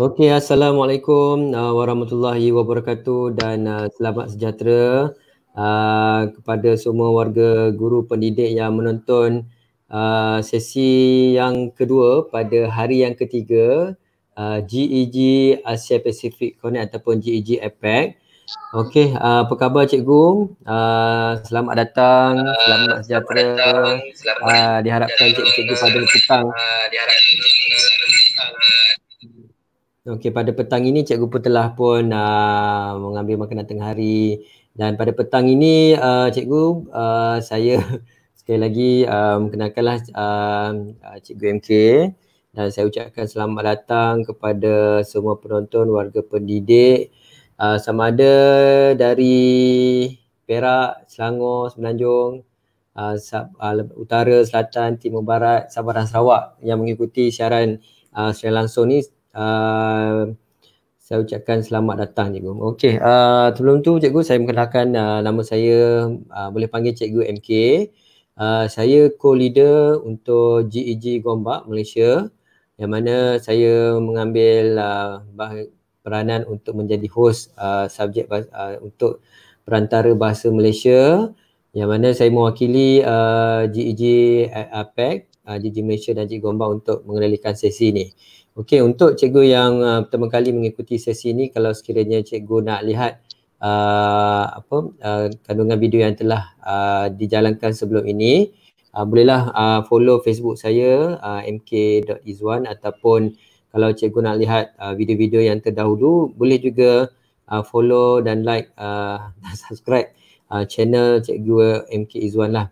Okey, Assalamualaikum uh, warahmatullahi wabarakatuh dan uh, selamat sejahtera uh, kepada semua warga guru pendidik yang menonton uh, sesi yang kedua pada hari yang ketiga uh, GEG e Asia Pacific Connect ataupun GEG APEC. Okey, uh, apa khabar cikgu? Uh, selamat datang, ah, selamat sejahtera. uh, ah, diharapkan cikgu-cikgu pada petang. Okey pada petang ini cikgu pun telah pun uh, mengambil makanan tengah hari dan pada petang ini uh, cikgu uh, saya sekali lagi um, kenalkanlah uh, cikgu MK dan saya ucapkan selamat datang kepada semua penonton warga pendidik uh, sama ada dari Perak, Selangor, Semenanjung uh, uh, utara, selatan, timur barat, Sabah dan Sarawak yang mengikuti siaran uh, secara langsung ni Ah, saya ucapkan selamat datang cikgu. Okey, uh, sebelum tu cikgu saya mengenalkan uh, ah, nama saya uh, boleh panggil cikgu MK. Uh, saya co-leader untuk GEG e Gombak Malaysia yang mana saya mengambil uh, peranan untuk menjadi host uh, subjek uh, untuk perantara bahasa Malaysia yang mana saya mewakili uh, GEG eh, APEC, uh, GEG Malaysia dan GEG e Gombak untuk mengendalikan sesi ini. Okey, untuk cikgu yang uh, pertama kali mengikuti sesi ini, kalau sekiranya cikgu nak lihat uh, apa uh, kandungan video yang telah uh, dijalankan sebelum ini, uh, bolehlah uh, follow Facebook saya uh, mk.izwan ataupun kalau cikgu nak lihat uh, video-video yang terdahulu, boleh juga uh, follow dan like uh, dan subscribe uh, channel cikgu uh, MK Izwan lah.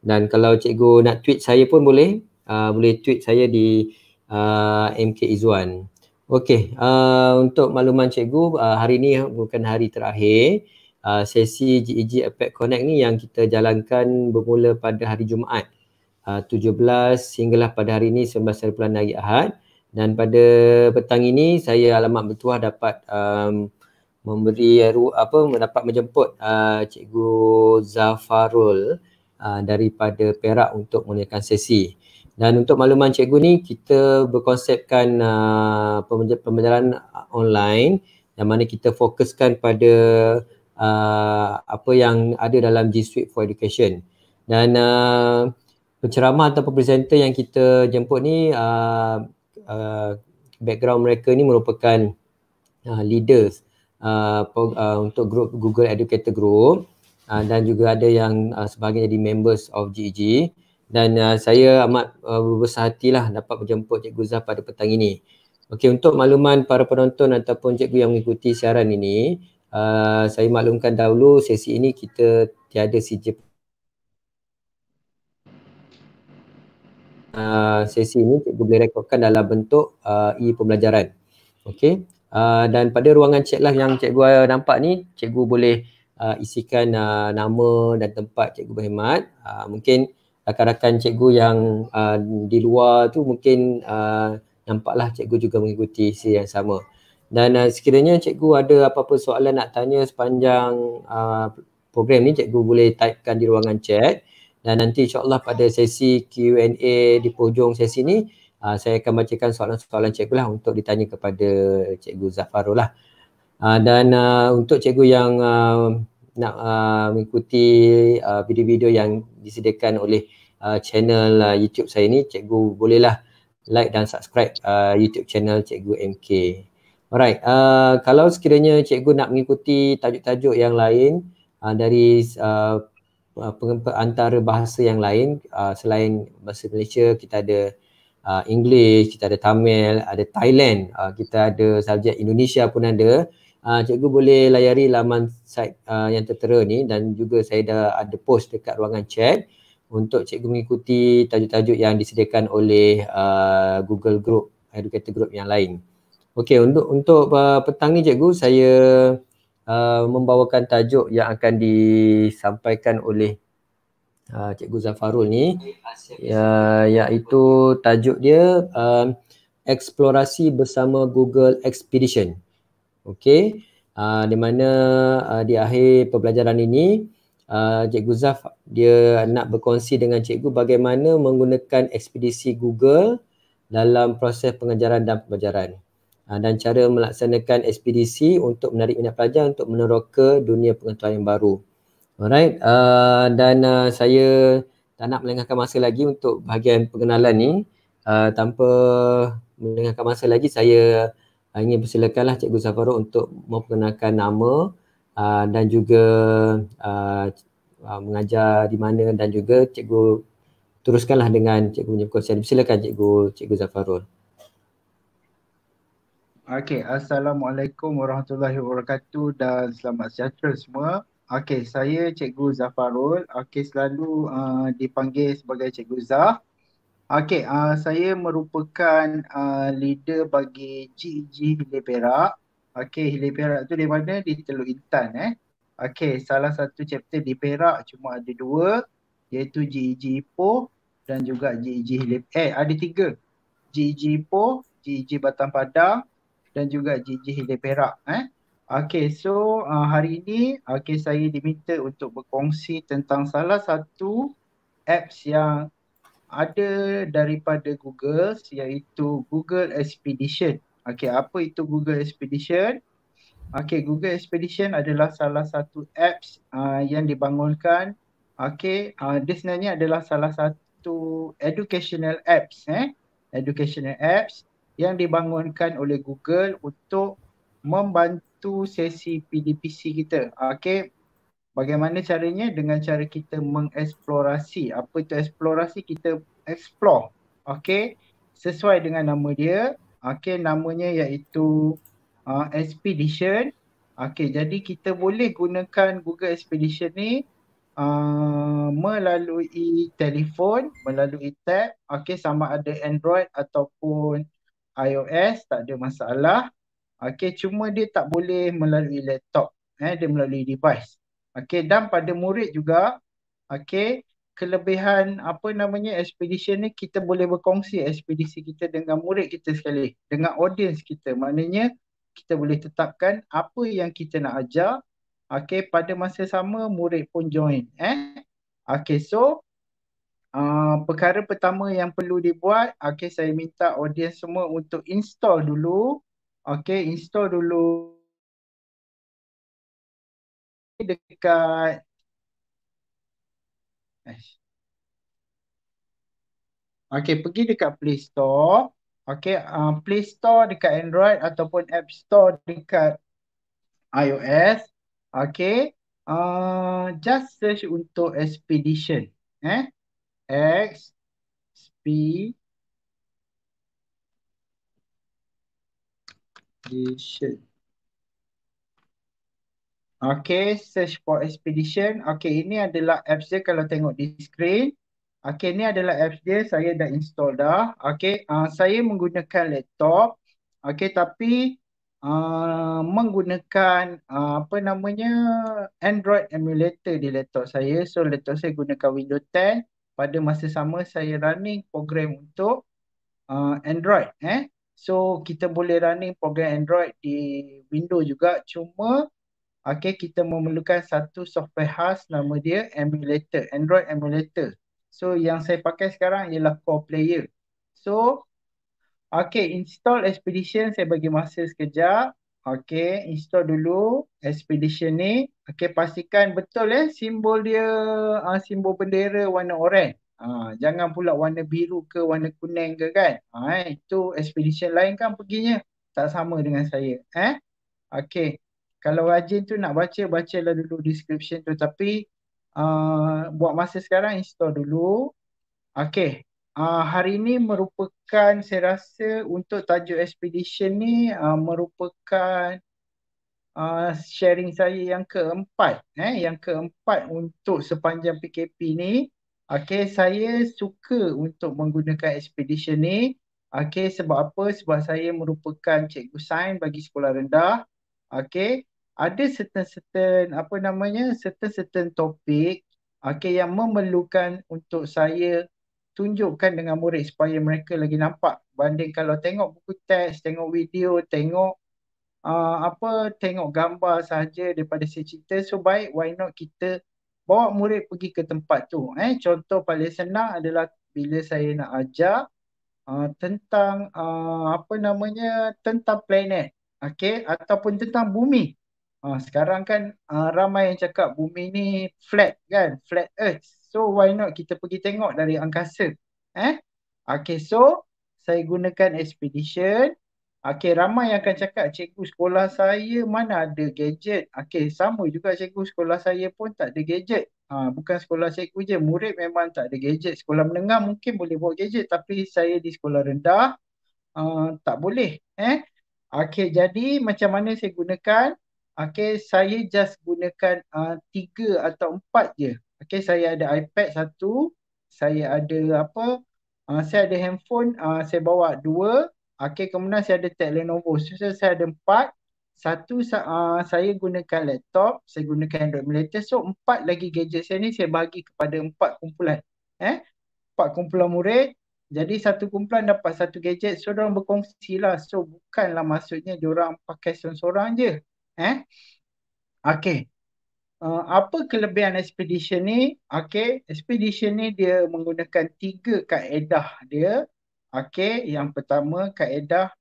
Dan kalau cikgu nak tweet saya pun boleh, uh, boleh tweet saya di uh, ah, MK Izzuan. Okey, uh, untuk makluman cikgu, uh, hari ini bukan hari terakhir uh, sesi GEG APEC Connect ni yang kita jalankan bermula pada hari Jumaat uh, 17 hinggalah pada hari ini 19 hari bulan hari Ahad dan pada petang ini saya alamat bertuah dapat um, memberi apa mendapat menjemput uh, cikgu Zafarul uh, daripada Perak untuk menggunakan sesi. Dan untuk makluman cikgu ni kita berkonsepkan uh, pembelajaran online yang mana kita fokuskan pada uh, apa yang ada dalam G Suite for Education. Dan uh, penceramah atau presenter yang kita jemput ni uh, uh, background mereka ni merupakan uh, leaders uh, uh, untuk group Google Educator Group uh, dan juga ada yang uh, sebagai jadi members of GEG. E dan uh, saya amat uh, berbesar hatilah dapat menjemput Cikgu Zah pada petang ini. Okey untuk makluman para penonton ataupun cikgu yang mengikuti siaran ini, uh, saya maklumkan dahulu sesi ini kita tiada CJ. Uh, sesi ini cikgu boleh rekodkan dalam bentuk uh, e-pembelajaran. Okey. Uh, dan pada ruangan chat lah yang cikgu uh, nampak ni, cikgu boleh uh, isikan uh, nama dan tempat cikgu berkhidmat. Uh, mungkin rakan-rakan cikgu yang uh, di luar tu mungkin uh, nampaklah cikgu juga mengikuti isi yang sama. Dan uh, sekiranya cikgu ada apa-apa soalan nak tanya sepanjang uh, program ni cikgu boleh typekan di ruangan chat dan nanti insyaAllah pada sesi Q&A di pojong sesi ni uh, saya akan bacakan soalan-soalan cikgu lah untuk ditanya kepada cikgu Zafarul lah. Uh, dan uh, untuk cikgu yang uh, nak uh, mengikuti uh, video-video yang disediakan oleh uh, channel uh, YouTube saya ni cikgu bolehlah like dan subscribe uh, YouTube channel cikgu MK. Alright, uh, kalau sekiranya cikgu nak mengikuti tajuk-tajuk yang lain uh, dari uh, uh antara bahasa yang lain uh, selain bahasa Malaysia kita ada uh, English, kita ada Tamil, ada Thailand, uh, kita ada subjek Indonesia pun ada. Uh, cikgu boleh layari laman site uh, yang tertera ni dan juga saya dah ada post dekat ruangan chat untuk cikgu mengikuti tajuk-tajuk yang disediakan oleh uh, Google Group, Educator Group yang lain. Okey, untuk untuk uh, petang ni cikgu, saya uh, membawakan tajuk yang akan disampaikan oleh uh, cikgu Zafarul ni uh, iaitu tajuk dia uh, Eksplorasi Bersama Google Expedition. Okey, uh, di mana uh, di akhir pembelajaran ini uh, Cikgu Zaf dia nak berkongsi dengan cikgu bagaimana menggunakan ekspedisi Google dalam proses pengajaran dan pembelajaran uh, dan cara melaksanakan ekspedisi untuk menarik minat pelajar untuk meneroka dunia pengetahuan yang baru. Alright uh, dan uh, saya tak nak melengahkan masa lagi untuk bahagian pengenalan ni uh, tanpa melengahkan masa lagi saya ingin persilakanlah Cikgu Zafarul untuk memperkenalkan nama Ah, dan juga uh, uh, mengajar di mana dan juga cikgu teruskanlah dengan cikgu punya perkongsian. Silakan cikgu, cikgu Zafarul. Okey, Assalamualaikum warahmatullahi wabarakatuh dan selamat sejahtera semua. Okey, saya Cikgu Zafarul. Okey, selalu uh, dipanggil sebagai Cikgu Zah. Okey, uh, saya merupakan uh, leader bagi GG Hilir Perak. Okey, Hilir Perak tu di mana? Di Teluk Intan eh. Okey, salah satu chapter di Perak cuma ada dua iaitu GEG Ipoh dan juga GEG Hilir Eh, ada tiga. GEG Ipoh, GEG Batang Padang dan juga GEG Hilir Perak eh. Okey, so uh, hari ini okay saya diminta untuk berkongsi tentang salah satu apps yang ada daripada Google iaitu Google Expedition Okay, apa itu Google Expedition? Okay, Google Expedition adalah salah satu apps uh, yang dibangunkan. Okay, uh, dia sebenarnya adalah salah satu educational apps. Eh? Educational apps yang dibangunkan oleh Google untuk membantu sesi PDPC kita. Okay, bagaimana caranya? Dengan cara kita mengeksplorasi. Apa itu eksplorasi? Kita explore. Okay, sesuai dengan nama dia. Okey namanya iaitu uh, Expedition. Okey jadi kita boleh gunakan Google Expedition ni uh, melalui telefon, melalui tab. Okey sama ada Android ataupun iOS tak ada masalah. Okey cuma dia tak boleh melalui laptop. Eh, dia melalui device. Okey dan pada murid juga okey kelebihan apa namanya expedition ni kita boleh berkongsi ekspedisi kita dengan murid kita sekali dengan audience kita maknanya kita boleh tetapkan apa yang kita nak ajar okey pada masa sama murid pun join eh okey so uh, perkara pertama yang perlu dibuat okey saya minta audience semua untuk install dulu okey install dulu dekat Okay, pergi dekat Play Store. Okay, uh, Play Store dekat Android ataupun App Store dekat iOS. Okay, uh, just search untuk Expedition. Eh, X, P, Expedition. Okay, search for expedition. Okay, ini adalah apps dia kalau tengok di screen. Okay, ini adalah apps dia. Saya dah install dah. Okay, uh, saya menggunakan laptop. Okay, tapi uh, menggunakan uh, apa namanya Android emulator di laptop saya. So, laptop saya gunakan Windows 10. Pada masa sama, saya running program untuk uh, Android. Eh, So, kita boleh running program Android di Windows juga. Cuma, Okay, kita memerlukan satu software khas nama dia emulator, Android emulator. So yang saya pakai sekarang ialah Core Player. So okay, install Expedition saya bagi masa sekejap. Okay, install dulu Expedition ni. Okay, pastikan betul eh simbol dia uh, simbol bendera warna oranye. Ah, jangan pula warna biru ke warna kuning ke kan. Ah, itu Expedition lain kan perginya. Tak sama dengan saya. Eh? Okay kalau rajin tu nak baca, baca lah dulu description tu. Tapi uh, buat masa sekarang install dulu. Okay. Uh, hari ni merupakan saya rasa untuk tajuk expedition ni uh, merupakan uh, sharing saya yang keempat. Eh? Yang keempat untuk sepanjang PKP ni. Okay, saya suka untuk menggunakan expedition ni. Okay, sebab apa? Sebab saya merupakan cikgu sign bagi sekolah rendah. Okay, ada certain-certain apa namanya certain-certain topik okay, yang memerlukan untuk saya tunjukkan dengan murid supaya mereka lagi nampak banding kalau tengok buku teks, tengok video, tengok uh, apa tengok gambar saja daripada saya cerita so baik why not kita bawa murid pergi ke tempat tu eh contoh paling senang adalah bila saya nak ajar uh, tentang uh, apa namanya tentang planet okey ataupun tentang bumi Uh, sekarang kan uh, ramai yang cakap bumi ni flat kan, flat earth. So why not kita pergi tengok dari angkasa? Eh? Okay, so saya gunakan expedition. Okay, ramai yang akan cakap cikgu sekolah saya mana ada gadget. Okay, sama juga cikgu sekolah saya pun tak ada gadget. Ha, bukan sekolah cikgu je, murid memang tak ada gadget. Sekolah menengah mungkin boleh buat gadget tapi saya di sekolah rendah uh, tak boleh. Eh? Okay, jadi macam mana saya gunakan Okay, saya just gunakan uh, tiga atau empat je. Okay, saya ada iPad satu. Saya ada apa? Uh, saya ada handphone. Uh, saya bawa dua. Okay, kemudian saya ada tablet Lenovo. So, saya ada empat. Satu uh, saya gunakan laptop. Saya gunakan Android Emulator. So, empat lagi gadget saya ni saya bagi kepada empat kumpulan. Eh, Empat kumpulan murid. Jadi satu kumpulan dapat satu gadget. So, diorang berkongsi lah. So, bukanlah maksudnya diorang pakai seorang-seorang je eh okey uh, apa kelebihan expedition ni okey expedition ni dia menggunakan tiga kaedah dia okey yang pertama kaedah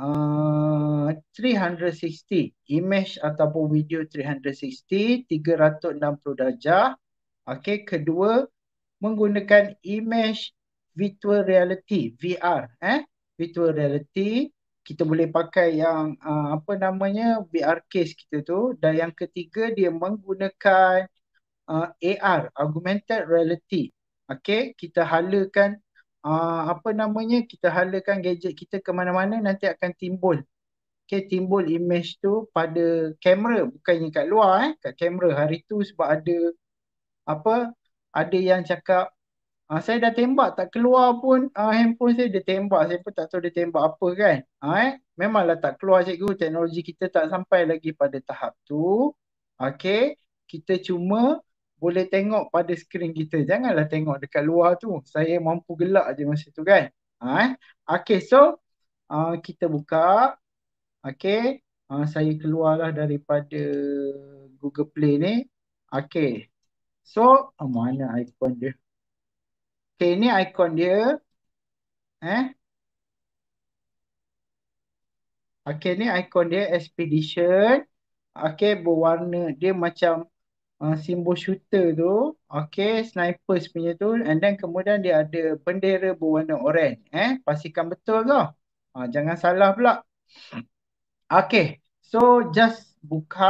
uh, 360 image ataupun video 360 360 darjah okey kedua menggunakan image virtual reality VR eh virtual reality kita boleh pakai yang uh, apa namanya VR case kita tu dan yang ketiga dia menggunakan uh, ah, AR augmented reality okey kita halakan uh, apa namanya kita halakan gadget kita ke mana-mana nanti akan timbul okey timbul image tu pada kamera bukannya kat luar eh kat kamera hari tu sebab ada apa ada yang cakap Ha, saya dah tembak tak keluar pun uh, handphone saya dia tembak. Saya pun tak tahu dia tembak apa kan. Ha, eh? Memanglah tak keluar cikgu. Teknologi kita tak sampai lagi pada tahap tu. Okay. Kita cuma boleh tengok pada skrin kita. Janganlah tengok dekat luar tu. Saya mampu gelak je masa tu kan. Ha, eh? Okay so uh, kita buka. Okay. Uh, saya keluarlah daripada Google Play ni. Okay. So mana iPhone dia? Okay, ini ikon dia. Eh? Okay, ni ikon dia expedition. Okay, berwarna dia macam uh, simbol shooter tu. Okay, sniper punya tu. And then kemudian dia ada bendera berwarna orange. Eh? Pastikan betul ke? Uh, jangan salah pula. Okay, so just buka.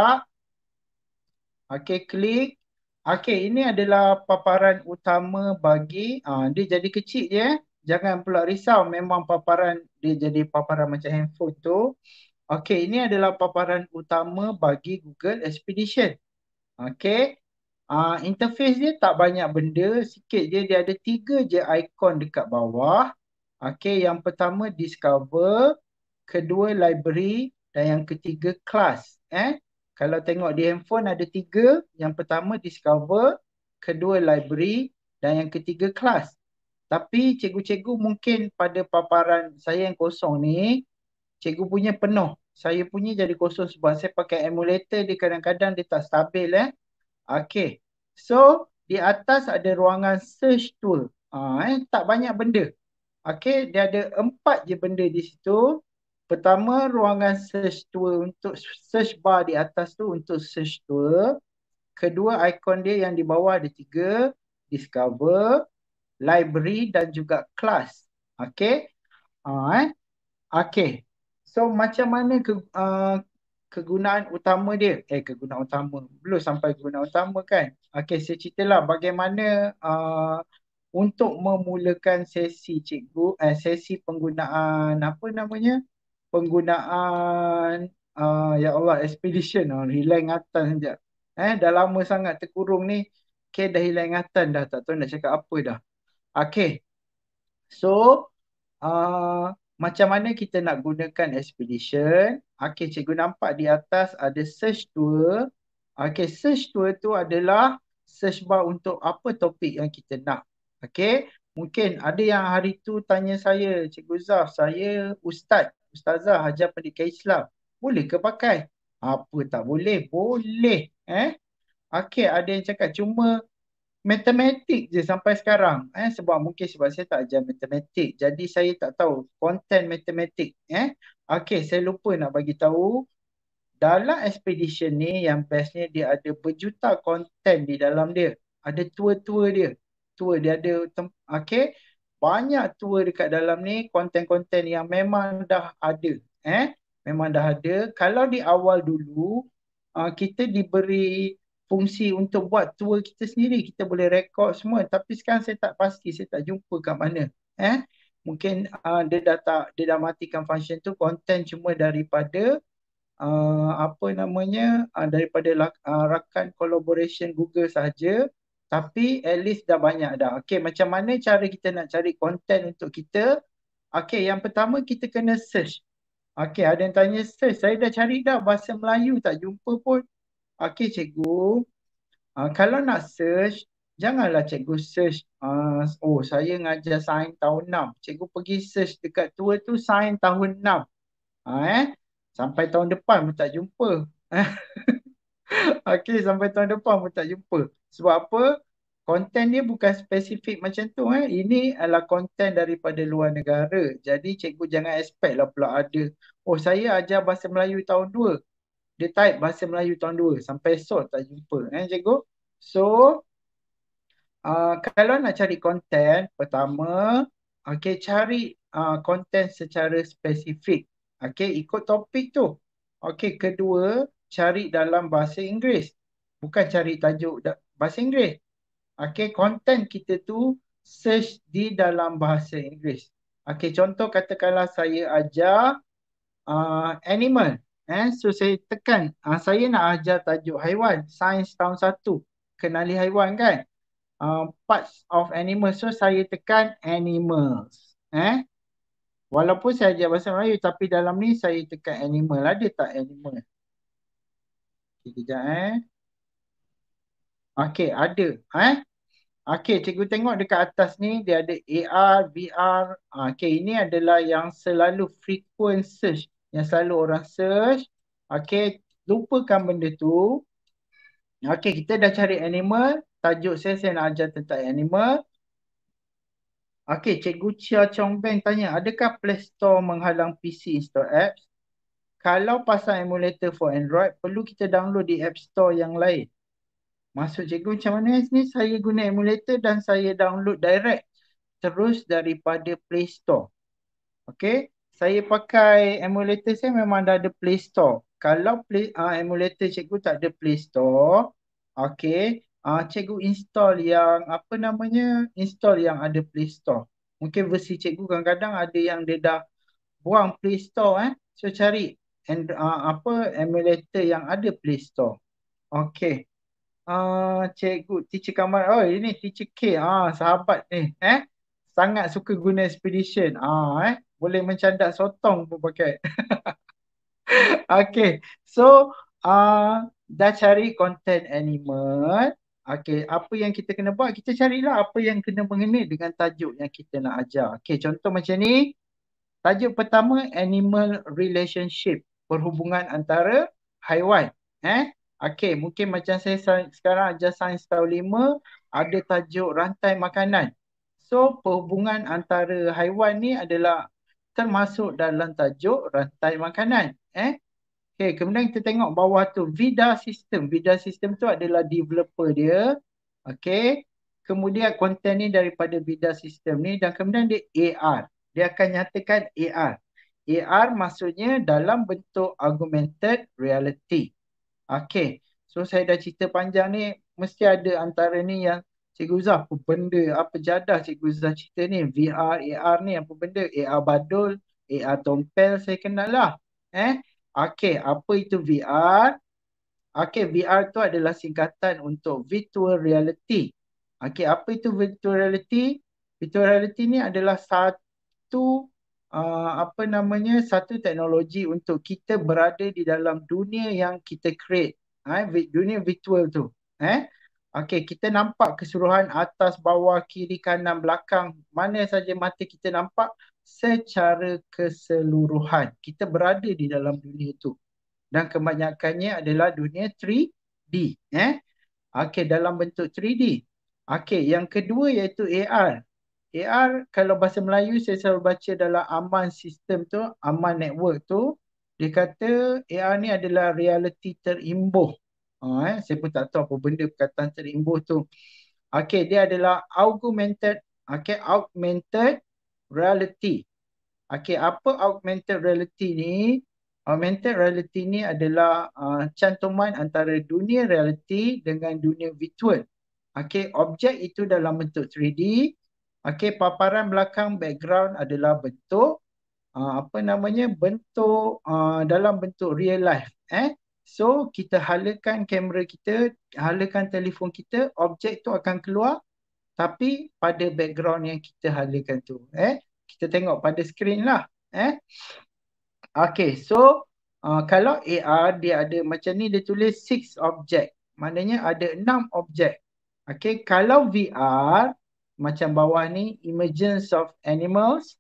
Okay, klik. Okey, ini adalah paparan utama bagi uh, dia jadi kecil je. Eh? Jangan pula risau memang paparan dia jadi paparan macam handphone tu. Okey, ini adalah paparan utama bagi Google Expedition. Okey. Uh, interface dia tak banyak benda. Sikit je dia ada tiga je ikon dekat bawah. Okey, yang pertama discover. Kedua library. Dan yang ketiga class. Eh? kalau tengok di handphone ada tiga. Yang pertama discover, kedua library dan yang ketiga kelas. Tapi cikgu-cikgu mungkin pada paparan saya yang kosong ni, cikgu punya penuh. Saya punya jadi kosong sebab saya pakai emulator dia kadang-kadang dia tak stabil eh. Okay. So di atas ada ruangan search tool. Ha, eh, tak banyak benda. Okay. Dia ada empat je benda di situ. Pertama, ruangan search tool untuk search bar di atas tu untuk search tool. Kedua, ikon dia yang di bawah ada tiga. Discover, library dan juga class. Okay. Uh, okay. So, macam mana ke, uh, kegunaan utama dia? Eh, kegunaan utama. Belum sampai kegunaan utama kan? Okay, saya ceritalah bagaimana uh, untuk memulakan sesi cikgu, eh, sesi penggunaan apa namanya? penggunaan uh, ya Allah expedition oh, hilang atas saja. Eh dah lama sangat terkurung ni. Okay dah hilang atas dah tak tahu nak cakap apa dah. Okay. So uh, macam mana kita nak gunakan expedition? Okay cikgu nampak di atas ada search tool. Okay search tool tu adalah search bar untuk apa topik yang kita nak. Okay. Mungkin ada yang hari tu tanya saya, Cikgu Zaf, saya ustaz ustazah hajar pendidikan Islam boleh ke pakai apa tak boleh boleh eh okey ada yang cakap cuma matematik je sampai sekarang eh sebab mungkin sebab saya tak ajar matematik jadi saya tak tahu konten matematik eh okey saya lupa nak bagi tahu dalam expedition ni yang bestnya dia ada berjuta konten di dalam dia ada tua-tua dia tua dia ada okey banyak tua dekat dalam ni konten-konten yang memang dah ada eh memang dah ada kalau di awal dulu uh, kita diberi fungsi untuk buat tua kita sendiri kita boleh rekod semua tapi sekarang saya tak pasti saya tak jumpa kat mana eh mungkin uh, dia dah tak dia dah matikan function tu konten cuma daripada uh, apa namanya uh, daripada uh, rakan collaboration Google saja tapi at least dah banyak dah. Okay macam mana cara kita nak cari content untuk kita? Okay yang pertama kita kena search. Okay ada yang tanya search. Saya dah cari dah bahasa Melayu tak jumpa pun. Okay cikgu. Uh, kalau nak search, janganlah cikgu search. Uh, oh saya ngajar sign tahun 6. Cikgu pergi search dekat tua tu sign tahun 6. Uh, ah, eh? Sampai tahun depan pun tak jumpa. okay sampai tahun depan pun tak jumpa. Sebab apa? Konten dia bukan spesifik macam tu eh. Ini adalah konten daripada luar negara. Jadi cikgu jangan expect lah pula ada. Oh saya ajar bahasa Melayu tahun 2. Dia type bahasa Melayu tahun 2. Sampai esok tak jumpa eh cikgu. So uh, kalau nak cari konten pertama okay, cari konten ah, uh, secara spesifik. Okay, ikut topik tu. Okay, kedua, cari dalam bahasa Inggeris. Bukan cari tajuk bahasa Inggeris. Okay, content kita tu search di dalam bahasa Inggeris. Okay, contoh katakanlah saya ajar uh, animal. Eh? So, saya tekan. Uh, saya nak ajar tajuk haiwan. Sains tahun satu, Kenali haiwan kan? Uh, parts of animals. So, saya tekan animals. Eh? Walaupun saya ajar bahasa Melayu tapi dalam ni saya tekan animal. Ada tak animal? Okay, kejap eh. Okey, ada. Eh? Okey, cikgu tengok dekat atas ni dia ada AR, VR. Okey, ini adalah yang selalu frequent search. Yang selalu orang search. Okey, lupakan benda tu. Okey, kita dah cari animal. Tajuk saya, saya nak ajar tentang animal. Okey, cikgu Chia Chong Beng tanya, adakah Play Store menghalang PC install apps? Kalau pasang emulator for Android, perlu kita download di App Store yang lain. Maksud cikgu macam mana ni saya guna emulator dan saya download direct terus daripada Play Store. Okey, saya pakai emulator saya memang dah ada Play Store. Kalau play, uh, emulator cikgu tak ada Play Store, okey, uh, cikgu install yang apa namanya? Install yang ada Play Store. Mungkin versi cikgu kadang-kadang ada yang dia dah buang Play Store eh. So cari and uh, apa emulator yang ada Play Store. Okey. Ah, cikgu, teacher Kamal. Oh, ini teacher K. Ah, sahabat ni. Eh, eh, sangat suka guna expedition. Ah, eh, boleh mencadak sotong pun pakai. okay. So, ah, dah cari content animal. Okay, apa yang kita kena buat? Kita carilah apa yang kena mengenai dengan tajuk yang kita nak ajar. Okay, contoh macam ni. Tajuk pertama, animal relationship. Perhubungan antara haiwan. Eh, Okay, mungkin macam saya sekarang ajar sains tahun lima, ada tajuk rantai makanan. So, perhubungan antara haiwan ni adalah termasuk dalam tajuk rantai makanan. Eh, okay kemudian kita tengok bawah tu, VIDA system. VIDA system tu adalah developer dia. Okay, kemudian konten ni daripada VIDA system ni dan kemudian dia AR. Dia akan nyatakan AR. AR maksudnya dalam bentuk augmented reality. Okay. So saya dah cerita panjang ni. Mesti ada antara ni yang Cikgu Zah apa benda, apa jadah Cikgu Zah cerita ni. VR, AR ni apa benda. AR badul, AR tompel saya kenal lah. Eh? Okay. Apa itu VR? Okay. VR tu adalah singkatan untuk virtual reality. Okay. Apa itu virtual reality? Virtual reality ni adalah satu Uh, apa namanya satu teknologi untuk kita berada di dalam dunia yang kita create eh dunia virtual tu eh okey kita nampak keseluruhan atas bawah kiri kanan belakang mana saja mata kita nampak secara keseluruhan kita berada di dalam dunia itu dan kebanyakannya adalah dunia 3D eh okey dalam bentuk 3D okey yang kedua iaitu AR AR kalau bahasa Melayu saya selalu baca dalam aman sistem tu, aman network tu, dia kata AR ni adalah reality terimbuh. Ha, eh? Saya pun tak tahu apa benda perkataan terimbuh tu. Okay, dia adalah augmented, okay, augmented reality. Okay, apa augmented reality ni? Augmented reality ni adalah uh, cantuman antara dunia reality dengan dunia virtual. Okay, objek itu dalam bentuk 3D, Okey, paparan belakang background adalah bentuk uh, apa namanya bentuk uh, dalam bentuk real life. Eh, so kita halakan kamera kita, halakan telefon kita, objek tu akan keluar tapi pada background yang kita halakan tu. Eh, kita tengok pada skrin lah. Eh, okey, so uh, kalau AR dia ada macam ni dia tulis six objek. maknanya ada enam objek. Okey, kalau VR macam bawah ni emergence of animals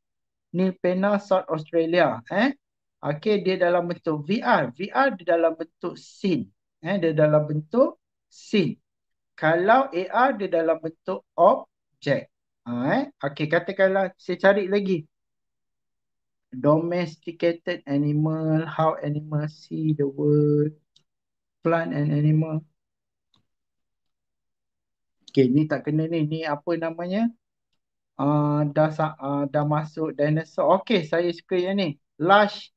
nilpena south australia eh okey dia dalam bentuk vr vr dia dalam bentuk scene eh dia dalam bentuk scene kalau ar dia dalam bentuk object ha eh okey katakanlah saya cari lagi domesticated animal how animals see the world plant and animal Okay, ni tak kena ni. Ni apa namanya? Uh, dah uh, dah masuk dinosaur. Okay, saya suka yang ni. Lush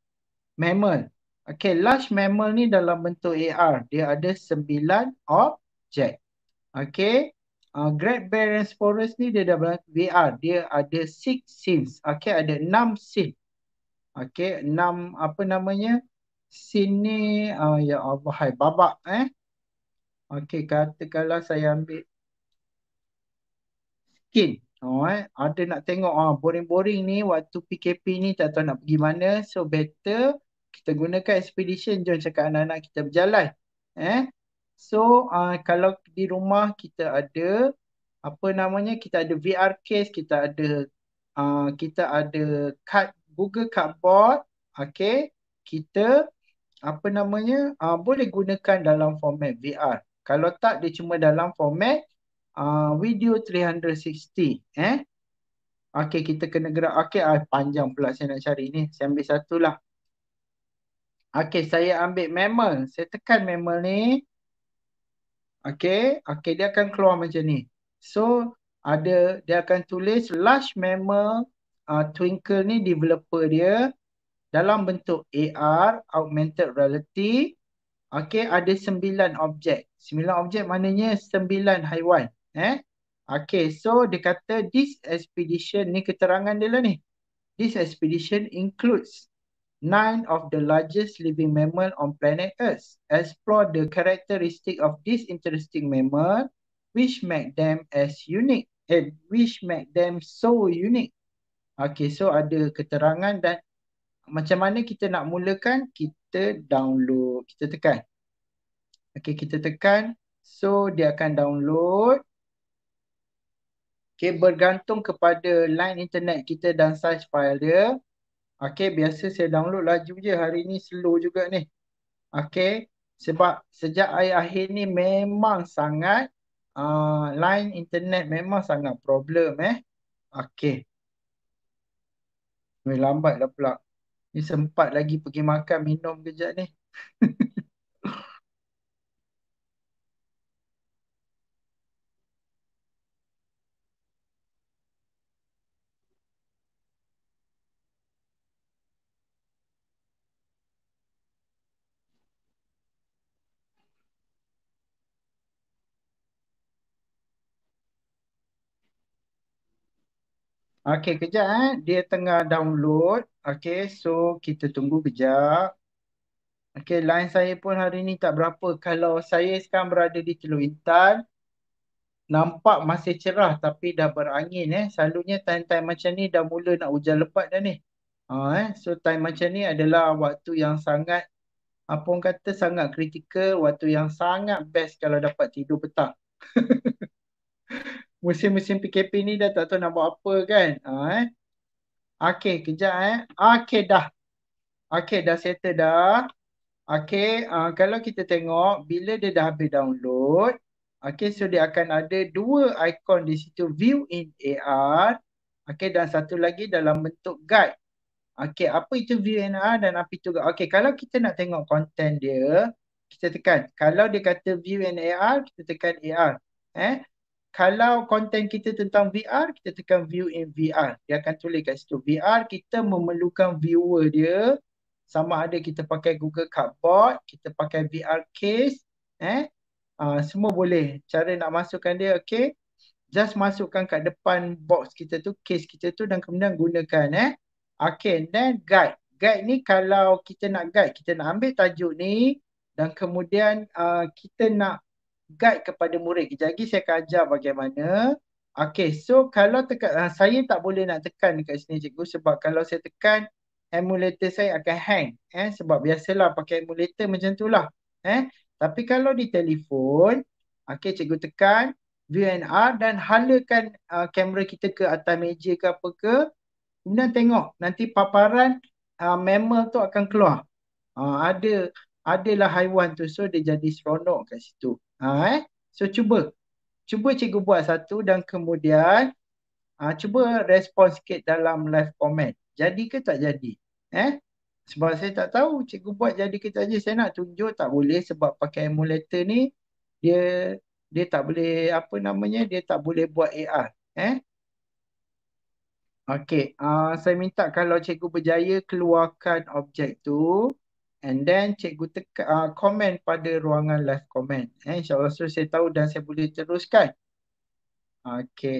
mammal. Okay, lush mammal ni dalam bentuk AR. Dia ada sembilan objek. Okay. Uh, Great Barrens Forest ni dia dah dalam VR. Dia ada six scenes. Okay, ada enam scene. Okay, enam apa namanya? Scene ni, uh, ya Allah, hai babak eh. Okay, katakanlah saya ambil miskin. Oh, Ada nak tengok ah, boring-boring ni waktu PKP ni tak tahu nak pergi mana. So better kita gunakan expedition jom cakap anak-anak kita berjalan. Eh? So uh, kalau di rumah kita ada apa namanya kita ada VR case, kita ada uh, kita ada card, Google Cardboard. Okay. Kita apa namanya uh, boleh gunakan dalam format VR. Kalau tak dia cuma dalam format uh, video 360 eh okey kita kena gerak okey ah, panjang pula saya nak cari ni saya ambil satu lah. okey saya ambil memel saya tekan memel ni okey okey dia akan keluar macam ni so ada dia akan tulis large memel uh, ah, twinkle ni developer dia dalam bentuk AR augmented reality okey ada sembilan objek Sembilan objek maknanya sembilan haiwan Eh? Okay, so dia kata this expedition, ni keterangan dia lah ni. This expedition includes nine of the largest living mammal on planet Earth. Explore the characteristic of this interesting mammal which make them as unique and which make them so unique. Okay, so ada keterangan dan macam mana kita nak mulakan? Kita download, kita tekan. Okay, kita tekan. So, dia akan download. Okay, bergantung kepada line internet kita dan size file dia. Okay, biasa saya download laju je. Hari ni slow juga ni. Okay, sebab sejak akhir-akhir ni memang sangat uh, line internet memang sangat problem eh. Okay. Lambatlah pula. Ni sempat lagi pergi makan minum kejap ni. Okay, kejap eh. Dia tengah download. Okay, so kita tunggu kejap. Okay, line saya pun hari ni tak berapa. Kalau saya sekarang berada di Teluk Intan, nampak masih cerah tapi dah berangin eh. Selalunya time-time macam ni dah mula nak hujan lebat dah ni. Ha, eh. So, time macam ni adalah waktu yang sangat, apa orang kata, sangat kritikal. Waktu yang sangat best kalau dapat tidur petang. musim-musim PKP ni dah tak tahu nak buat apa kan. Ha, eh. Okay, kejap eh. Okay, dah. Okay, dah settle dah. Okay, uh, ha, kalau kita tengok bila dia dah habis download. Okay, so dia akan ada dua ikon di situ. View in AR. Okay, dan satu lagi dalam bentuk guide. Okay, apa itu view in AR dan apa itu guide. Okay, kalau kita nak tengok konten dia, kita tekan. Kalau dia kata view in AR, kita tekan AR. Eh, kalau konten kita tentang VR, kita tekan view in VR. Dia akan tulis kat situ. VR kita memerlukan viewer dia. Sama ada kita pakai Google Cardboard, kita pakai VR case. Eh? Uh, semua boleh. Cara nak masukkan dia, okay? Just masukkan kat depan box kita tu, case kita tu dan kemudian gunakan. Eh? Okay, then guide. Guide ni kalau kita nak guide, kita nak ambil tajuk ni dan kemudian uh, kita nak guide kepada murid. Kejap lagi saya akan ajar bagaimana. Okay, so kalau tekan, uh, saya tak boleh nak tekan dekat sini cikgu sebab kalau saya tekan emulator saya akan hang. Eh? Sebab biasalah pakai emulator macam tu lah. Eh? Tapi kalau di telefon, okay cikgu tekan VNR dan halakan uh, kamera kita ke atas meja ke apa ke. Kemudian tengok nanti paparan uh, memel tu akan keluar. Uh, ada adalah haiwan tu so dia jadi seronok kat situ. Ha eh. So cuba. Cuba cikgu buat satu dan kemudian ha, cuba respon sikit dalam live comment. Jadi ke tak jadi? Eh? Sebab saya tak tahu cikgu buat jadi ke tak jadi. Saya nak tunjuk tak boleh sebab pakai emulator ni dia dia tak boleh apa namanya dia tak boleh buat AR. Eh? Okey, uh, saya minta kalau cikgu berjaya keluarkan objek tu. And then cikgu teka, uh, ah, komen pada ruangan live komen. Eh, InsyaAllah so saya tahu dan saya boleh teruskan. Okay.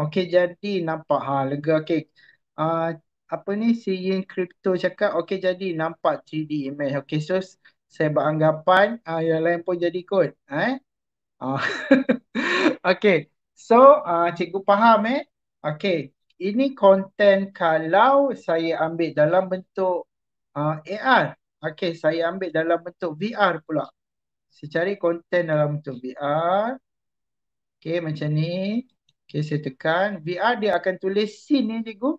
Okay jadi nampak. Ha, lega okay. Uh, apa ni si Yin Crypto cakap. Okay jadi nampak 3D image. Okay so saya beranggapan uh, yang lain pun jadi kot. Eh? Uh, okay. So uh, cikgu faham eh. Okay ini konten kalau saya ambil dalam bentuk uh, AR. Okey, saya ambil dalam bentuk VR pula. Saya cari konten dalam bentuk VR. Okey, macam ni. Okey, saya tekan. VR dia akan tulis scene ni, cikgu.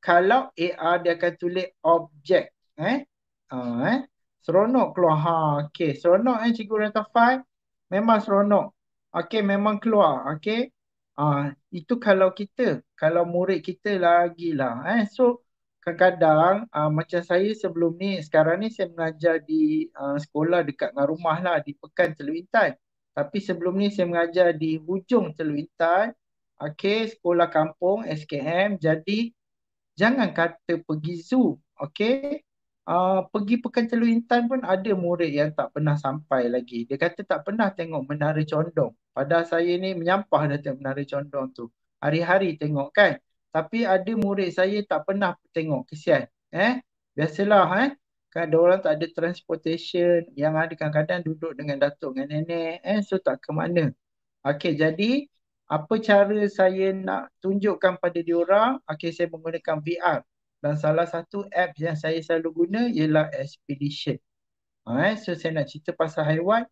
Kalau AR dia akan tulis objek. Eh? Uh, eh? Seronok keluar. Ha, okey, seronok eh cikgu Rantafai. Memang seronok. Okey, memang keluar. Okey. Ah, itu kalau kita, kalau murid kita lagi lah. Eh. So kadang-kadang ah, macam saya sebelum ni, sekarang ni saya mengajar di ah, sekolah dekat dengan rumah lah di Pekan celuintan. Tapi sebelum ni saya mengajar di hujung celuintan. okay, sekolah kampung SKM. Jadi jangan kata pergi zoo. Okay, Uh, pergi Pekan Teluk Intan pun ada murid yang tak pernah sampai lagi. Dia kata tak pernah tengok menara condong. Pada saya ni menyampah dah tengok menara condong tu. Hari-hari tengok kan. Tapi ada murid saya tak pernah tengok. Kesian. Eh? Biasalah eh. Kan ada orang tak ada transportation. Yang ada kadang-kadang duduk dengan datuk dengan nenek. Eh? So tak ke mana. Okay jadi apa cara saya nak tunjukkan pada diorang. Okay saya menggunakan VR dan salah satu app yang saya selalu guna ialah Expedition. Ha, eh. So saya nak cerita pasal haiwan.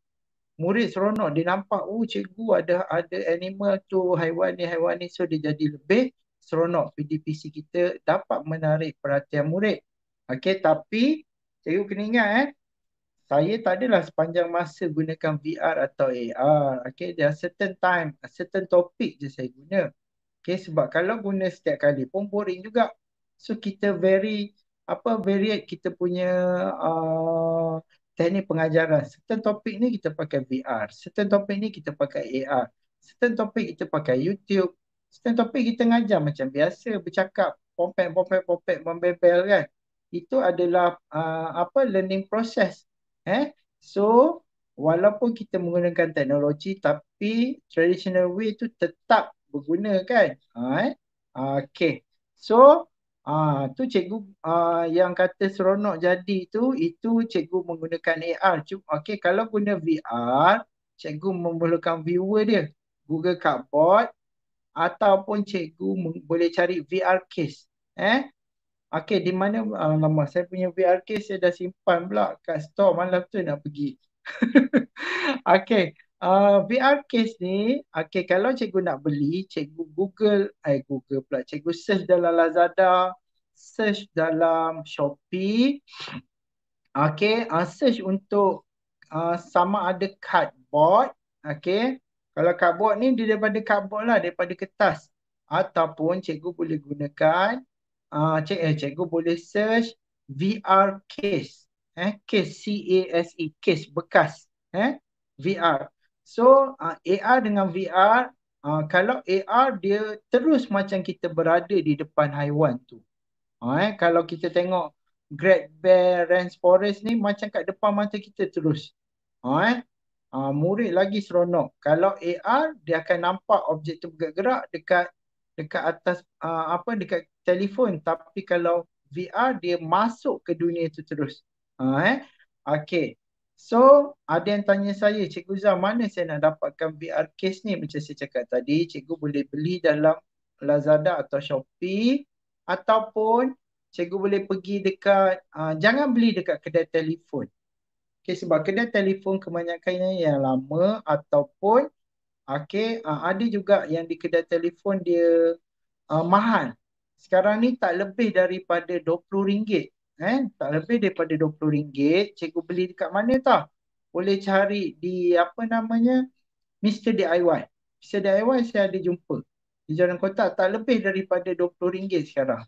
Murid seronok dia nampak, oh cikgu ada ada animal tu, haiwan ni, haiwan ni. So dia jadi lebih seronok PDPC kita dapat menarik perhatian murid. Okay tapi cikgu kena ingat eh. Saya tak adalah sepanjang masa gunakan VR atau AR. Okay, there are certain time, certain topic je saya guna. Okay, sebab kalau guna setiap kali pun boring juga. So kita very apa variate kita punya uh, teknik pengajaran. Certain topik ni kita pakai VR, certain topik ni kita pakai AR, certain topik kita pakai YouTube, certain topik kita ngajar macam biasa bercakap, pompek pompek pompek membebel kan. Itu adalah uh, apa learning process. Eh? So walaupun kita menggunakan teknologi tapi traditional way tu tetap berguna kan. Ha, eh? Okay. So Ah, tu cikgu ah, yang kata seronok jadi tu, itu cikgu menggunakan AR. Cuma, okay, kalau guna VR, cikgu memerlukan viewer dia. Google Cardboard ataupun cikgu boleh cari VR case. Eh? Okay, di mana ah, lama saya punya VR case saya dah simpan pula kat store malam tu nak pergi. okay. Uh, ah, VR case ni, okay, kalau cikgu nak beli, cikgu Google, eh Google pula, cikgu search dalam Lazada, search dalam Shopee, okay, uh, search untuk uh, sama ada cardboard, okay, kalau cardboard ni dia daripada cardboard lah, daripada kertas, ataupun cikgu boleh gunakan, uh, cik, eh, cikgu boleh search VR case, eh, case, C-A-S-E, case, bekas, eh, VR, So uh, ah, AR dengan VR, uh, ah, kalau AR dia terus macam kita berada di depan haiwan tu. Uh, eh? Kalau kita tengok Great Bear Range Forest ni macam kat depan mata kita terus. Uh, eh? uh, murid lagi seronok. Kalau AR dia akan nampak objek tu bergerak dekat dekat atas uh, apa dekat telefon tapi kalau VR dia masuk ke dunia tu terus. Uh, eh? Okay. So ada yang tanya saya, Cikgu Zah mana saya nak dapatkan VR case ni macam saya cakap tadi, Cikgu boleh beli dalam Lazada atau Shopee ataupun Cikgu boleh pergi dekat, uh, jangan beli dekat kedai telefon. Okay, sebab kedai telefon kebanyakannya yang lama ataupun okay, uh, ada juga yang di kedai telefon dia uh, mahal. Sekarang ni tak lebih daripada RM20 eh tak lebih daripada RM20 cikgu beli dekat mana tah boleh cari di apa namanya Mr DIY Mr DIY saya ada jumpa di jalan kota tak lebih daripada RM20 sekarang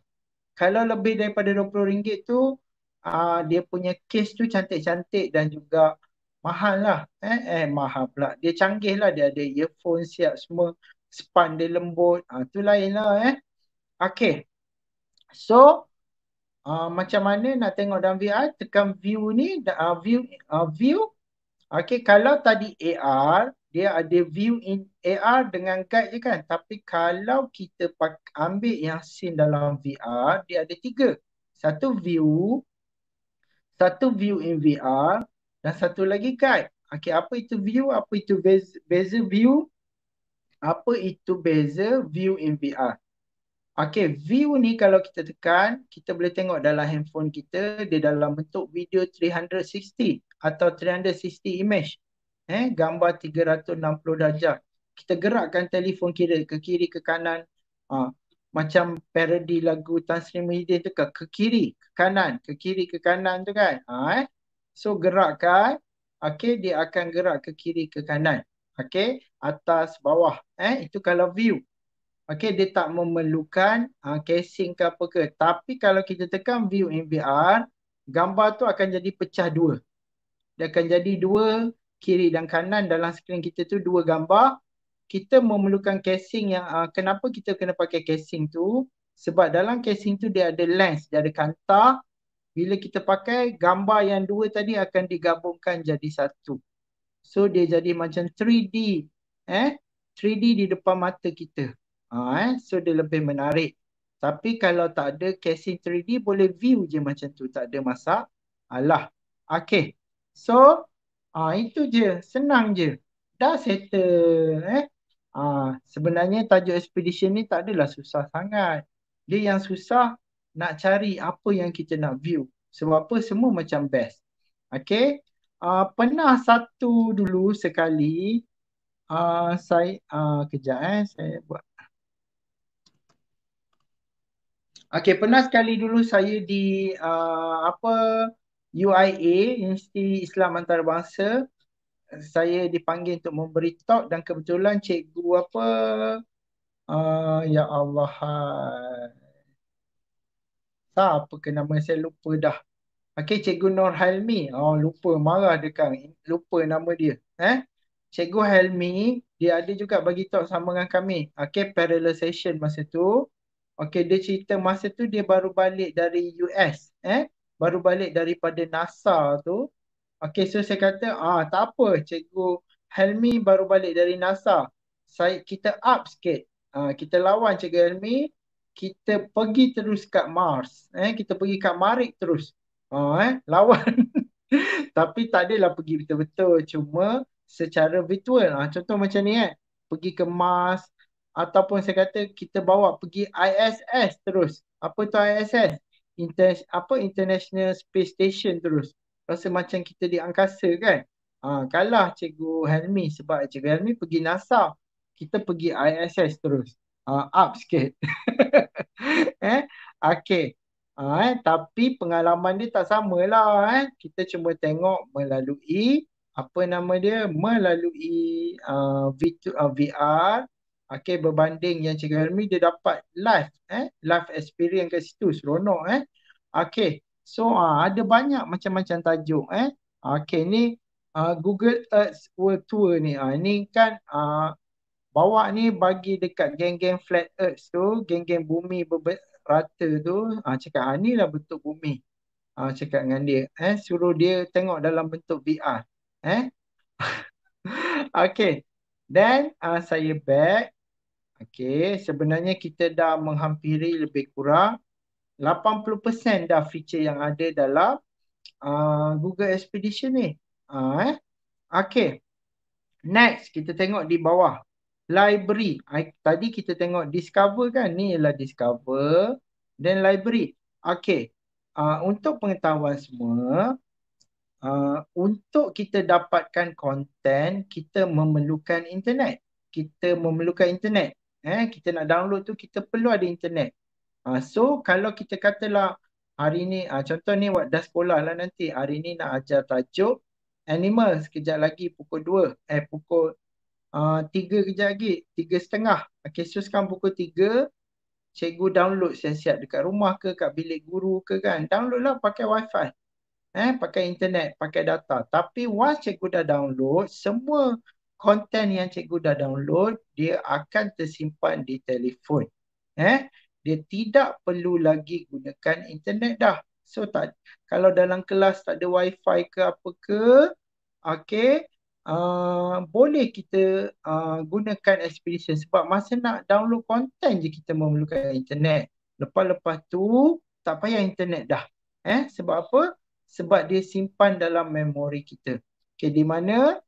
kalau lebih daripada RM20 tu aa, ah, dia punya case tu cantik-cantik dan juga mahal lah eh eh mahal pula dia canggih lah dia ada earphone siap semua span dia lembut ah tu lain lah, eh okey so Ah, macam mana nak tengok dalam VR tekan view ni uh, view uh, view okay? kalau tadi AR dia ada view in AR dengan guide je kan tapi kalau kita ambil yang scene dalam VR dia ada tiga satu view satu view in VR dan satu lagi guide Okay? apa itu view apa itu beza, beza view apa itu beza view in VR Okay, view ni kalau kita tekan, kita boleh tengok dalam handphone kita, dia dalam bentuk video 360 atau 360 image. Eh, gambar 360 darjah. Kita gerakkan telefon kita ke kiri ke kanan. ha, macam parody lagu Tan Sri Muhyiddin tu ke, ke kiri ke kanan, ke kiri ke kanan tu kan. Ha, eh. So gerakkan, okay, dia akan gerak ke kiri ke kanan. Okay, atas, bawah. Eh, itu kalau view okay dia tak memerlukan uh, casing ke apa ke tapi kalau kita tekan view in VR gambar tu akan jadi pecah dua dia akan jadi dua kiri dan kanan dalam skrin kita tu dua gambar kita memerlukan casing yang uh, kenapa kita kena pakai casing tu sebab dalam casing tu dia ada lens dia ada kanta. bila kita pakai gambar yang dua tadi akan digabungkan jadi satu so dia jadi macam 3D eh 3D di depan mata kita Ha, eh? So dia lebih menarik. Tapi kalau tak ada casing 3D boleh view je macam tu. Tak ada masa. Alah. Okay. So ha, itu je. Senang je. Dah settle. Eh? Ha, sebenarnya tajuk expedition ni tak adalah susah sangat. Dia yang susah nak cari apa yang kita nak view. Sebab apa semua macam best. Okay. Uh, ha, pernah satu dulu sekali uh, saya uh, kejap eh saya buat Okay, pernah sekali dulu saya di uh, apa UIA, Institut Islam Antarabangsa. Saya dipanggil untuk memberi talk dan kebetulan cikgu apa uh, ya Allah. Tak apa ke nama saya lupa dah. Okay, cikgu Nur Halmi. Oh, lupa marah dia kan. Lupa nama dia. Eh? Cikgu Helmi, dia ada juga bagi talk sama dengan kami. Okay, parallel session masa tu. Okey dia cerita masa tu dia baru balik dari US eh baru balik daripada NASA tu. Okey so saya kata ah tak apa cikgu Helmi baru balik dari NASA. Saya kita up sikit. Ah kita lawan cikgu Helmi, kita pergi terus kat Mars eh kita pergi kat Marik terus. Ah eh lawan. Tapi tak adalah pergi betul-betul cuma secara virtual. Ah contoh macam ni eh. Pergi ke Mars, ataupun saya kata kita bawa pergi ISS terus. Apa tu ISS? Inter apa International Space Station terus. Rasa macam kita di angkasa kan? Ha, kalah Cikgu Helmi sebab Cikgu Helmi pergi NASA. Kita pergi ISS terus. Ha, up sikit. eh? Okay. Ha, eh? Tapi pengalaman dia tak samalah. Eh? Kita cuma tengok melalui apa nama dia? Melalui uh, V2, uh, VR. Okay, berbanding yang Cikgu Helmi dia dapat live eh live experience kat situ seronok eh. Okay, so uh, ada banyak macam-macam tajuk eh. Okay, ni uh, Google Earth World Tour ni. Uh, ni kan uh, bawa ni bagi dekat geng-geng flat earth tu, geng-geng bumi berata tu. Uh, cakap uh, ni lah bentuk bumi. Uh, cakap dengan dia. Eh, suruh dia tengok dalam bentuk VR. Eh? okay. Then uh, saya back Okay, sebenarnya kita dah menghampiri lebih kurang 80% dah feature yang ada dalam uh, Google Expedition ni. Uh, eh. Okay, next kita tengok di bawah. Library. I, tadi kita tengok discover kan. Ni ialah discover. Then library. Okay. Uh, untuk pengetahuan semua, uh, untuk kita dapatkan konten kita memerlukan internet. Kita memerlukan internet eh kita nak download tu kita perlu ada internet uh, so kalau kita katalah hari ni uh, contoh ni buat dah sekolah lah nanti hari ni nak ajar tajuk animal sekejap lagi pukul 2 eh pukul uh, ah, 3 kejap lagi 3 setengah okay, so sekarang pukul 3 cikgu download siap-siap dekat rumah ke kat bilik guru ke kan download lah pakai wifi eh pakai internet pakai data tapi once cikgu dah download semua konten yang cikgu dah download dia akan tersimpan di telefon eh dia tidak perlu lagi gunakan internet dah so tak kalau dalam kelas tak ada wifi ke apa ke okey Uh, boleh kita uh, gunakan expedition sebab masa nak download konten je kita memerlukan internet. Lepas-lepas tu tak payah internet dah. Eh sebab apa? Sebab dia simpan dalam memori kita. Okey di mana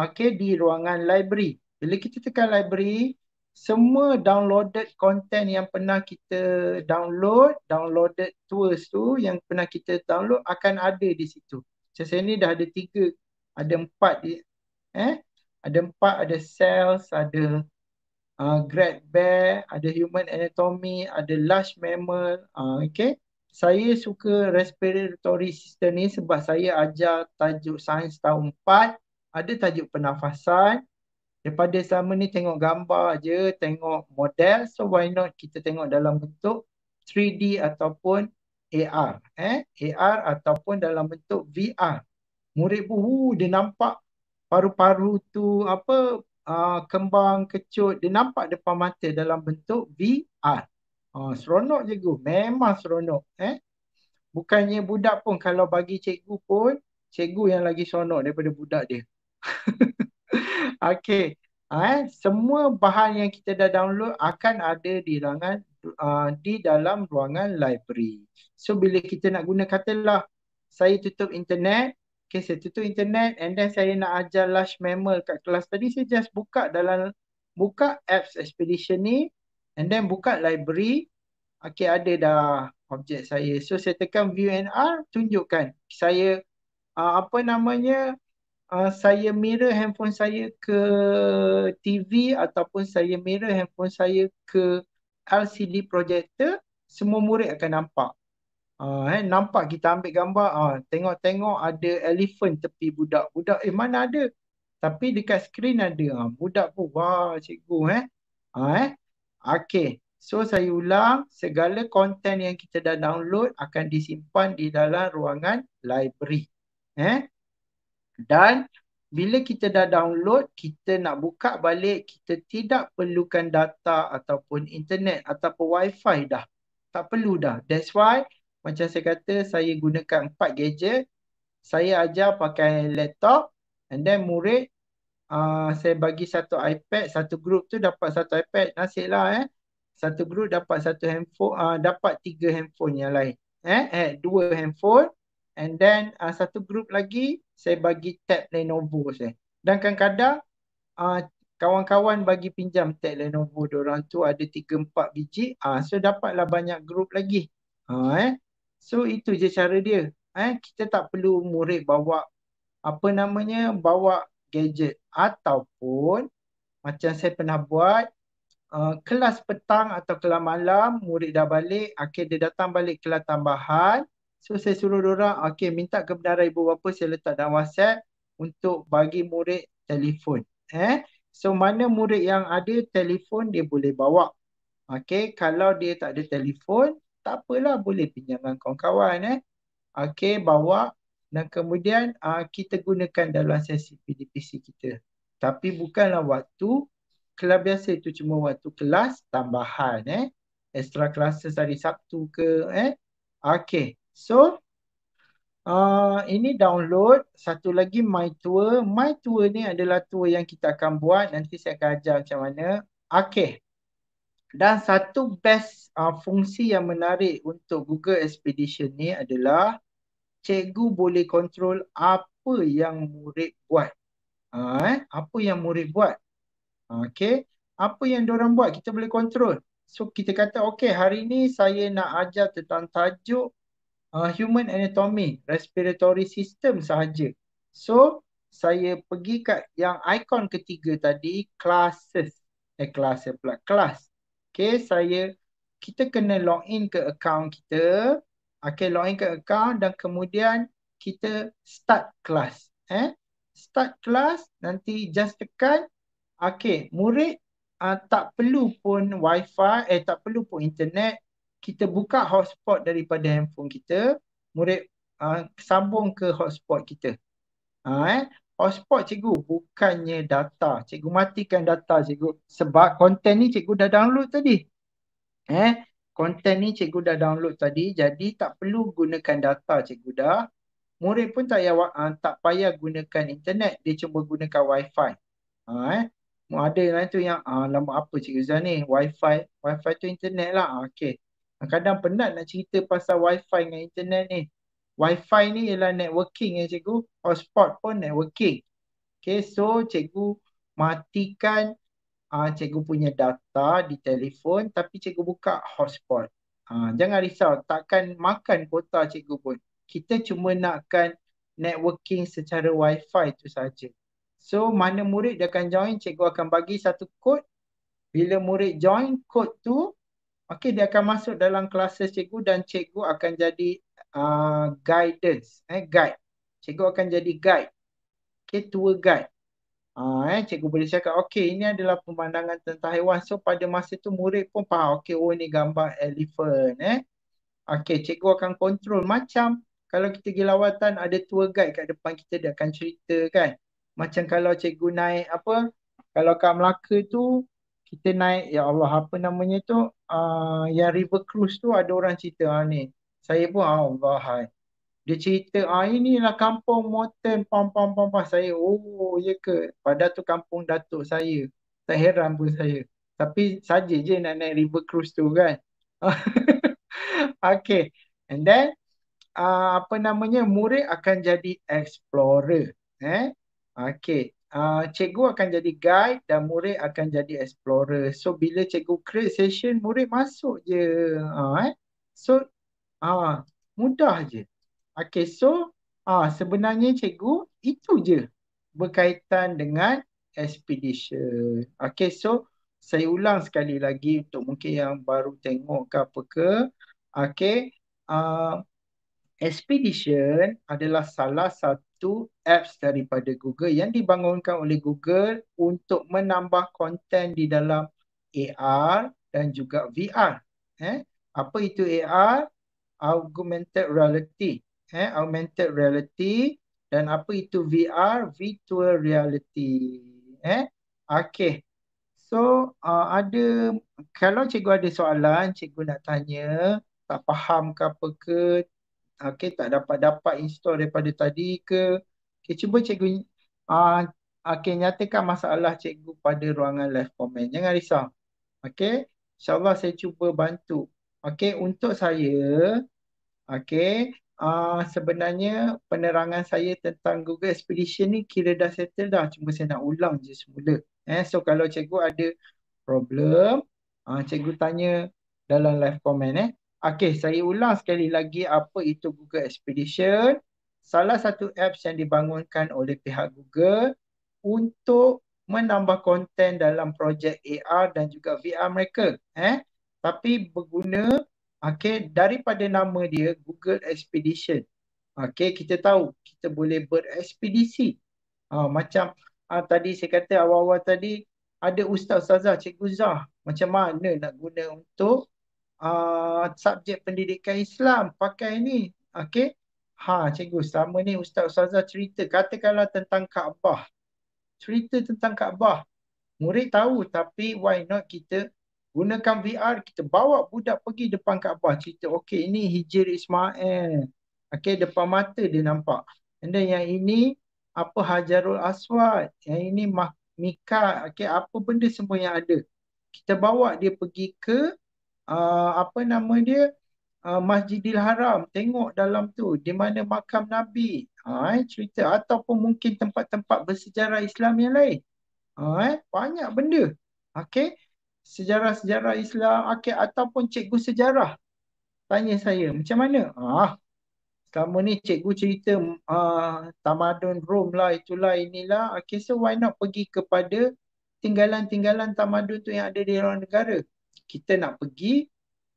okay, di ruangan library. Bila kita tekan library, semua downloaded content yang pernah kita download, downloaded tools tu yang pernah kita download akan ada di situ. Macam saya ni dah ada tiga, ada empat di, eh? Ada empat, ada cells, ada uh, grad bear, ada human anatomy, ada large mammal, uh, okay? Saya suka respiratory system ni sebab saya ajar tajuk sains tahun ada tajuk pernafasan daripada selama ni tengok gambar je tengok model so why not kita tengok dalam bentuk 3D ataupun AR eh AR ataupun dalam bentuk VR murid buhu dia nampak paru-paru tu apa uh, kembang kecut dia nampak depan mata dalam bentuk VR ah uh, seronok je gu memang seronok eh bukannya budak pun kalau bagi cikgu pun cikgu yang lagi seronok daripada budak dia okay. Eh, semua bahan yang kita dah download akan ada di ruangan uh, di dalam ruangan library. So bila kita nak guna katalah saya tutup internet, okay, saya tutup internet and then saya nak ajar large mammal kat kelas tadi saya just buka dalam buka apps expedition ni and then buka library. Okay ada dah objek saya. So saya tekan view and R tunjukkan saya uh, apa namanya Ah, saya mirror handphone saya ke TV ataupun saya mirror handphone saya ke LCD projector, semua murid akan nampak. Uh, eh, nampak kita ambil gambar, ah, tengok-tengok uh, ada elephant tepi budak-budak. Eh mana ada? Tapi dekat skrin ada. Uh, budak pun, wah cikgu eh. Uh, eh. Okay. So saya ulang, segala konten yang kita dah download akan disimpan di dalam ruangan library. Eh? Dan bila kita dah download, kita nak buka balik, kita tidak perlukan data ataupun internet ataupun wifi dah. Tak perlu dah. That's why macam saya kata, saya gunakan empat gadget. Saya ajar pakai laptop and then murid uh, saya bagi satu iPad, satu grup tu dapat satu iPad. lah eh. Satu grup dapat satu handphone, uh, dapat tiga handphone yang lain. Eh, eh dua handphone And then uh, satu grup lagi saya bagi tab Lenovo saya. Dan kadang-kadang uh, kawan-kawan bagi pinjam tab Lenovo orang tu ada 3 4 biji, ah uh, so dapatlah banyak grup lagi. uh, eh. So itu je cara dia. Eh kita tak perlu murid bawa apa namanya bawa gadget ataupun macam saya pernah buat uh, kelas petang atau kelas malam murid dah balik akhirnya okay, dia datang balik kelas tambahan So saya suruh orang okay minta kebenaran ibu bapa saya letak dalam WhatsApp untuk bagi murid telefon. Eh? So mana murid yang ada telefon dia boleh bawa. Okay, kalau dia tak ada telefon, tak apalah boleh pinjam dengan kawan-kawan. Eh? Okay, bawa dan kemudian uh, kita gunakan dalam sesi PDPC kita. Tapi bukanlah waktu kelas biasa itu cuma waktu kelas tambahan eh. Extra classes hari Sabtu ke eh. Okay. So uh, ini download satu lagi my tour. My tour ni adalah tour yang kita akan buat. Nanti saya akan ajar macam mana. Okay. Dan satu best uh, fungsi yang menarik untuk Google Expedition ni adalah cikgu boleh kontrol apa yang murid buat. Uh, eh? Apa yang murid buat. okay. Apa yang diorang buat kita boleh kontrol. So kita kata okay hari ni saya nak ajar tentang tajuk uh, human anatomy, respiratory system sahaja. So, saya pergi kat yang ikon ketiga tadi, classes. Eh, classes eh pula. Class. Okay, saya, kita kena log in ke account kita. Okay, log in ke account dan kemudian kita start class. Eh, start class, nanti just tekan. Okay, murid uh, tak perlu pun wifi, eh tak perlu pun internet kita buka hotspot daripada handphone kita, murid uh, sambung ke hotspot kita. Ha, eh? Hotspot cikgu bukannya data. Cikgu matikan data cikgu sebab konten ni cikgu dah download tadi. Eh, konten ni cikgu dah download tadi jadi tak perlu gunakan data cikgu dah. Murid pun tak payah, uh, tak payah gunakan internet, dia cuma gunakan wifi. Ha, eh? Ada yang lain tu yang ah, lama apa cikgu Zah ni? Wifi, wifi tu internet lah. Okay. Kadang penat nak cerita pasal wifi dengan internet ni. Wifi ni ialah networking ya cikgu. Hotspot pun networking. Okay, so cikgu matikan uh, cikgu punya data di telefon tapi cikgu buka hotspot. Uh, jangan risau, takkan makan kuota cikgu pun. Kita cuma nakkan networking secara wifi tu saja. So mana murid dia akan join, cikgu akan bagi satu kod. Bila murid join kod tu, okey dia akan masuk dalam kelas cikgu dan cikgu akan jadi uh, guidance eh guide cikgu akan jadi guide okey tour guide uh, eh cikgu boleh cakap okey ini adalah pemandangan tentang haiwan so pada masa tu murid pun faham okey oh ni gambar elephant eh okey cikgu akan control macam kalau kita pergi lawatan ada tour guide kat depan kita dia akan cerita kan macam kalau cikgu naik apa kalau kat Melaka tu kita naik ya Allah apa namanya tu uh, yang river cruise tu ada orang cerita ah, ni saya pun ah, Allah hai dia cerita ah inilah kampung moten pam pam pam pam saya oh ya ke pada tu kampung datuk saya tak heran pun saya tapi saja je nak naik river cruise tu kan okay and then uh, apa namanya murid akan jadi explorer eh okay uh, cikgu akan jadi guide dan murid akan jadi explorer. So bila cikgu create session, murid masuk je. Uh, eh. So uh, mudah je. Okay, so uh, sebenarnya cikgu itu je berkaitan dengan expedition. Okay, so saya ulang sekali lagi untuk mungkin yang baru tengok ke apa ke. Okay, uh, expedition adalah salah satu iaitu apps daripada Google yang dibangunkan oleh Google untuk menambah konten di dalam AR dan juga VR. Eh, apa itu AR? Augmented reality. Eh, augmented reality dan apa itu VR? Virtual reality. Eh, okay. So uh, ada kalau cikgu ada soalan, cikgu nak tanya tak faham ke apa ke okay, tak dapat-dapat install daripada tadi ke okay, cuba cikgu uh, ah, okay, nyatakan masalah cikgu pada ruangan live komen jangan risau okay? insyaAllah saya cuba bantu okay, untuk saya okay, uh, ah, sebenarnya penerangan saya tentang Google Expedition ni kira dah settle dah cuma saya nak ulang je semula eh? so kalau cikgu ada problem uh, cikgu tanya dalam live komen eh Okay, saya ulang sekali lagi apa itu Google Expedition. Salah satu apps yang dibangunkan oleh pihak Google untuk menambah konten dalam projek AR dan juga VR mereka. Eh, tapi berguna Okay, daripada nama dia Google Expedition. Okay, kita tahu kita boleh berekspedisi. Ah macam uh, tadi saya kata awal-awal tadi ada ustaz-ustazah Cikgu Zah macam mana nak guna untuk uh, subjek pendidikan Islam pakai ni. Okey. Ha cikgu selama ni Ustaz Ustazah cerita katakanlah tentang Kaabah. Cerita tentang Kaabah. Murid tahu tapi why not kita gunakan VR kita bawa budak pergi depan Kaabah cerita okey ini Hijir Ismail. Okey depan mata dia nampak. And then yang ini apa Hajarul Aswad. Yang ini Mika. Okey apa benda semua yang ada. Kita bawa dia pergi ke uh, apa nama dia uh, Masjidil Haram tengok dalam tu di mana makam Nabi ha, eh, cerita ataupun mungkin tempat-tempat bersejarah Islam yang lain ha, eh, banyak benda okey sejarah-sejarah Islam okey ataupun cikgu sejarah tanya saya macam mana ah selama ni cikgu cerita uh, tamadun Rom lah itulah inilah okey so why not pergi kepada tinggalan-tinggalan tamadun tu yang ada di luar negara kita nak pergi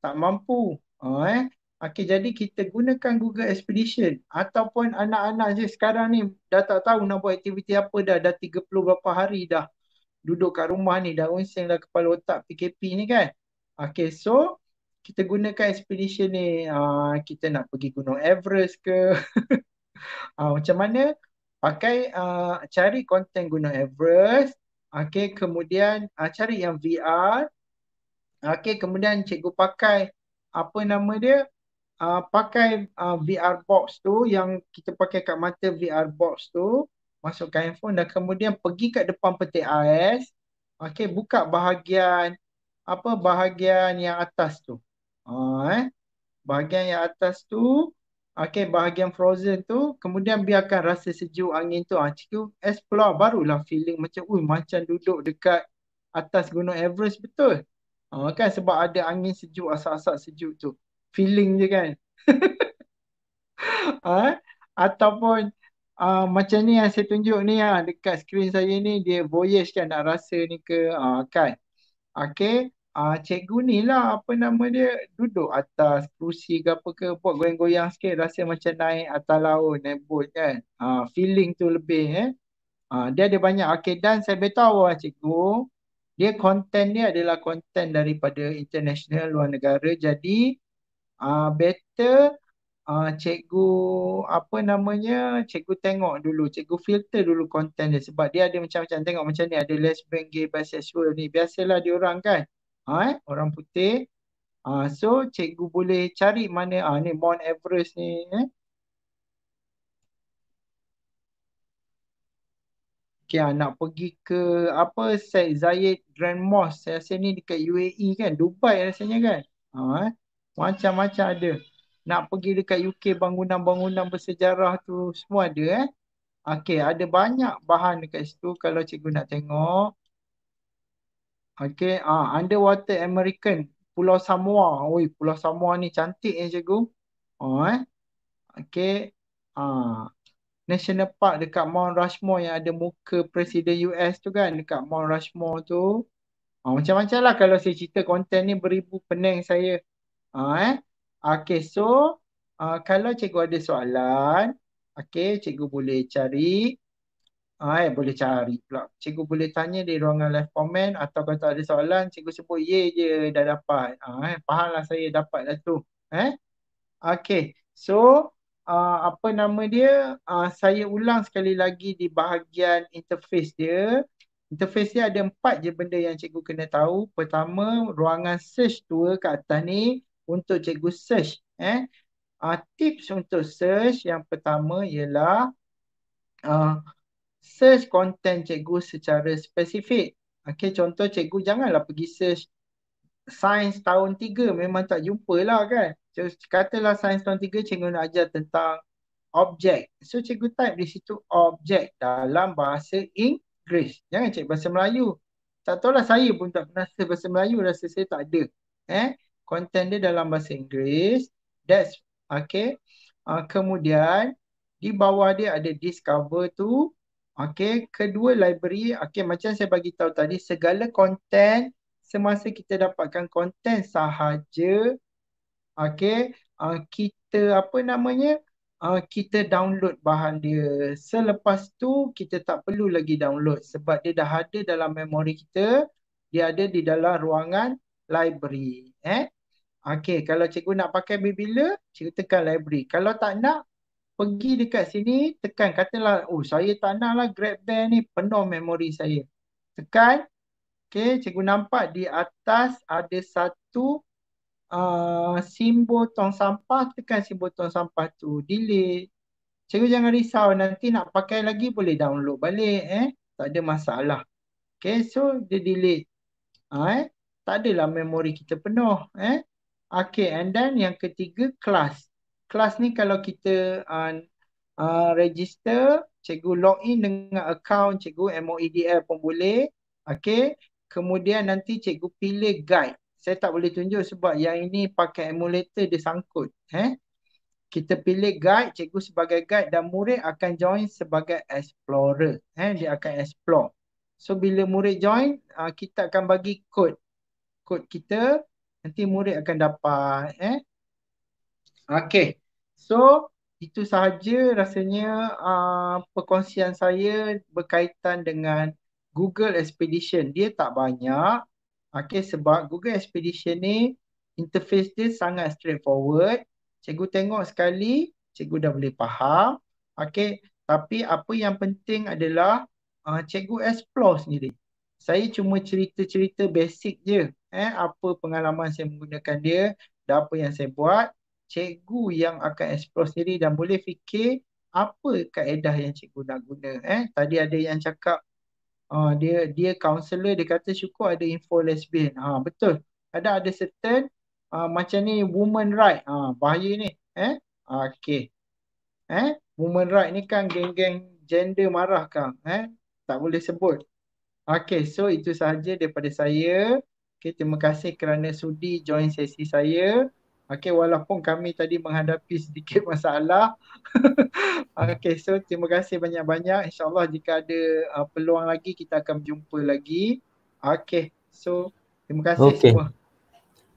tak mampu uh, eh okey jadi kita gunakan Google Expedition ataupun anak-anak je sekarang ni dah tak tahu nak buat aktiviti apa dah dah puluh berapa hari dah duduk kat rumah ni dah unsing dah kepala otak PKP ni kan okey so kita gunakan expedition ni uh, kita nak pergi gunung Everest ke uh, macam mana pakai uh, cari konten gunung Everest okey kemudian uh, cari yang VR Okey, kemudian cikgu pakai apa nama dia? Uh, pakai uh, ah, VR box tu yang kita pakai kat mata VR box tu masukkan handphone dan kemudian pergi kat depan peti AS okey buka bahagian apa bahagian yang atas tu uh, eh bahagian yang atas tu okey bahagian frozen tu kemudian biarkan rasa sejuk angin tu ah uh, explore barulah feeling macam ui macam duduk dekat atas gunung Everest betul Ha, kan sebab ada angin sejuk, asap-asap sejuk tu. Feeling je kan. ha? Ataupun uh, macam ni yang saya tunjuk ni ha, dekat skrin saya ni dia voyage kan nak rasa ni ke ha, kan. Okay. Uh, ha, cikgu ni lah apa nama dia duduk atas kerusi ke apa ke buat goyang-goyang sikit rasa macam naik atas laut naik bot kan. Uh, feeling tu lebih eh. Uh, dia ada banyak. Okay dan saya beritahu lah cikgu dia konten dia adalah konten daripada international luar negara jadi uh, better uh, cikgu apa namanya cikgu tengok dulu cikgu filter dulu konten dia sebab dia ada macam-macam tengok macam ni ada lesbian gay bisexual ni biasalah dia orang kan ha, eh? orang putih uh, so cikgu boleh cari mana uh, ni Mount Everest ni eh? Okay, ah, nak pergi ke apa Said Zayed Grand Mosque saya rasa ni dekat UAE kan Dubai rasanya kan ha, eh? macam-macam ada nak pergi dekat UK bangunan-bangunan bersejarah tu semua ada eh Okay, ada banyak bahan dekat situ kalau cikgu nak tengok Okay, ah, underwater American Pulau Samoa Ui, Pulau Samoa ni cantik ha, eh cikgu oh, eh? Okay ah. National Park dekat Mount Rushmore yang ada muka Presiden US tu kan dekat Mount Rushmore tu. Ah, macam-macam lah kalau saya cerita konten ni beribu pening saya. Ha, eh? Okay so uh, kalau cikgu ada soalan okay cikgu boleh cari ha, eh, boleh cari pula. Cikgu boleh tanya di ruangan live comment atau kalau tak ada soalan cikgu sebut ye yeah, je dah dapat. Ha, eh? Faham lah saya dapat lah tu. Eh? Okay so uh, apa nama dia uh, saya ulang sekali lagi di bahagian interface dia interface dia ada empat je benda yang cikgu kena tahu pertama ruangan search tu kat atas ni untuk cikgu search eh uh, tips untuk search yang pertama ialah uh, search content cikgu secara spesifik okey contoh cikgu janganlah pergi search sains tahun tiga memang tak jumpa lah kan katalah sains tahun tiga cikgu nak ajar tentang objek. So cikgu type di situ objek dalam bahasa Inggeris. Jangan cik bahasa Melayu. Tak lah saya pun tak pernah rasa bahasa Melayu rasa saya tak ada. Eh, Content dia dalam bahasa Inggeris. That's okay. Uh, kemudian di bawah dia ada discover tu. Okay. Kedua library. Okay macam saya bagi tahu tadi segala content semasa kita dapatkan konten sahaja Okay, uh, ah, kita apa namanya uh, kita download bahan dia selepas tu kita tak perlu lagi download sebab dia dah ada dalam memori kita dia ada di dalam ruangan library eh okay. kalau cikgu nak pakai bila-bila cikgu tekan library kalau tak nak pergi dekat sini tekan katalah oh saya tak naklah grab bear ni penuh memori saya tekan okay. cikgu nampak di atas ada satu Ah, simbol tong sampah, kan simbol tong sampah tu, delete. Cikgu jangan risau, nanti nak pakai lagi boleh download balik eh. Tak ada masalah. Okay, so dia delete. Ha, eh? Tak adalah memori kita penuh eh. Okay, and then yang ketiga, kelas. Kelas ni kalau kita uh, uh, register, cikgu in dengan account cikgu MOEDL pun boleh. Okay, kemudian nanti cikgu pilih guide saya tak boleh tunjuk sebab yang ini pakai emulator dia sangkut. Eh? Kita pilih guide, cikgu sebagai guide dan murid akan join sebagai explorer. Eh? Dia akan explore. So bila murid join, uh, kita akan bagi kod. Kod kita, nanti murid akan dapat. Eh? Okay. So itu sahaja rasanya uh, perkongsian saya berkaitan dengan Google Expedition. Dia tak banyak Okay, sebab Google Expedition ni interface dia sangat straightforward. Cikgu tengok sekali, cikgu dah boleh faham. Okay, tapi apa yang penting adalah uh, cikgu explore sendiri. Saya cuma cerita-cerita basic je. Eh, apa pengalaman saya menggunakan dia dan apa yang saya buat. Cikgu yang akan explore sendiri dan boleh fikir apa kaedah yang cikgu nak guna. Eh, tadi ada yang cakap Uh, dia dia counselor dia kata syukur ada info lesbian. Ha betul. Ada ada certain uh, macam ni woman right. Ha bahaya ni. Eh? okay Eh? Woman right ni kan geng-geng gender marah kan. Eh? Tak boleh sebut. okay so itu sahaja daripada saya. okay terima kasih kerana sudi join sesi saya. Okay, walaupun kami tadi menghadapi sedikit masalah. Okay, so terima kasih banyak-banyak. InsyaAllah jika ada uh, peluang lagi kita akan berjumpa lagi. Okay, so terima kasih okay. semua.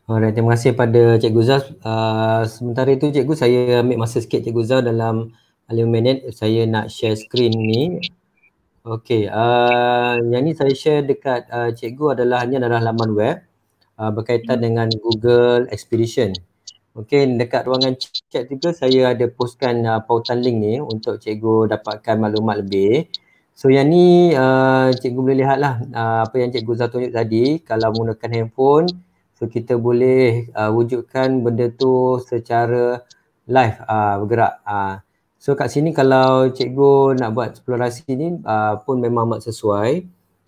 Alright terima kasih pada Cikgu Zaz. Uh, sementara itu Cikgu saya ambil masa sikit Cikgu Zaz dalam 5 minit saya nak share screen ni. Okay. uh, yang ni saya share dekat uh, Cikgu adalah hanya adalah laman web. Uh, berkaitan hmm. dengan Google Expedition. Okey, dekat ruangan chat juga saya ada postkan uh, pautan link ni untuk cikgu dapatkan maklumat lebih. So yang ni uh, cikgu boleh lihatlah uh, apa yang cikgu Zah tunjuk tadi. Kalau menggunakan handphone, so kita boleh uh, wujudkan benda tu secara live uh, bergerak. Uh. So kat sini kalau cikgu nak buat eksplorasi ni uh, pun memang amat sesuai.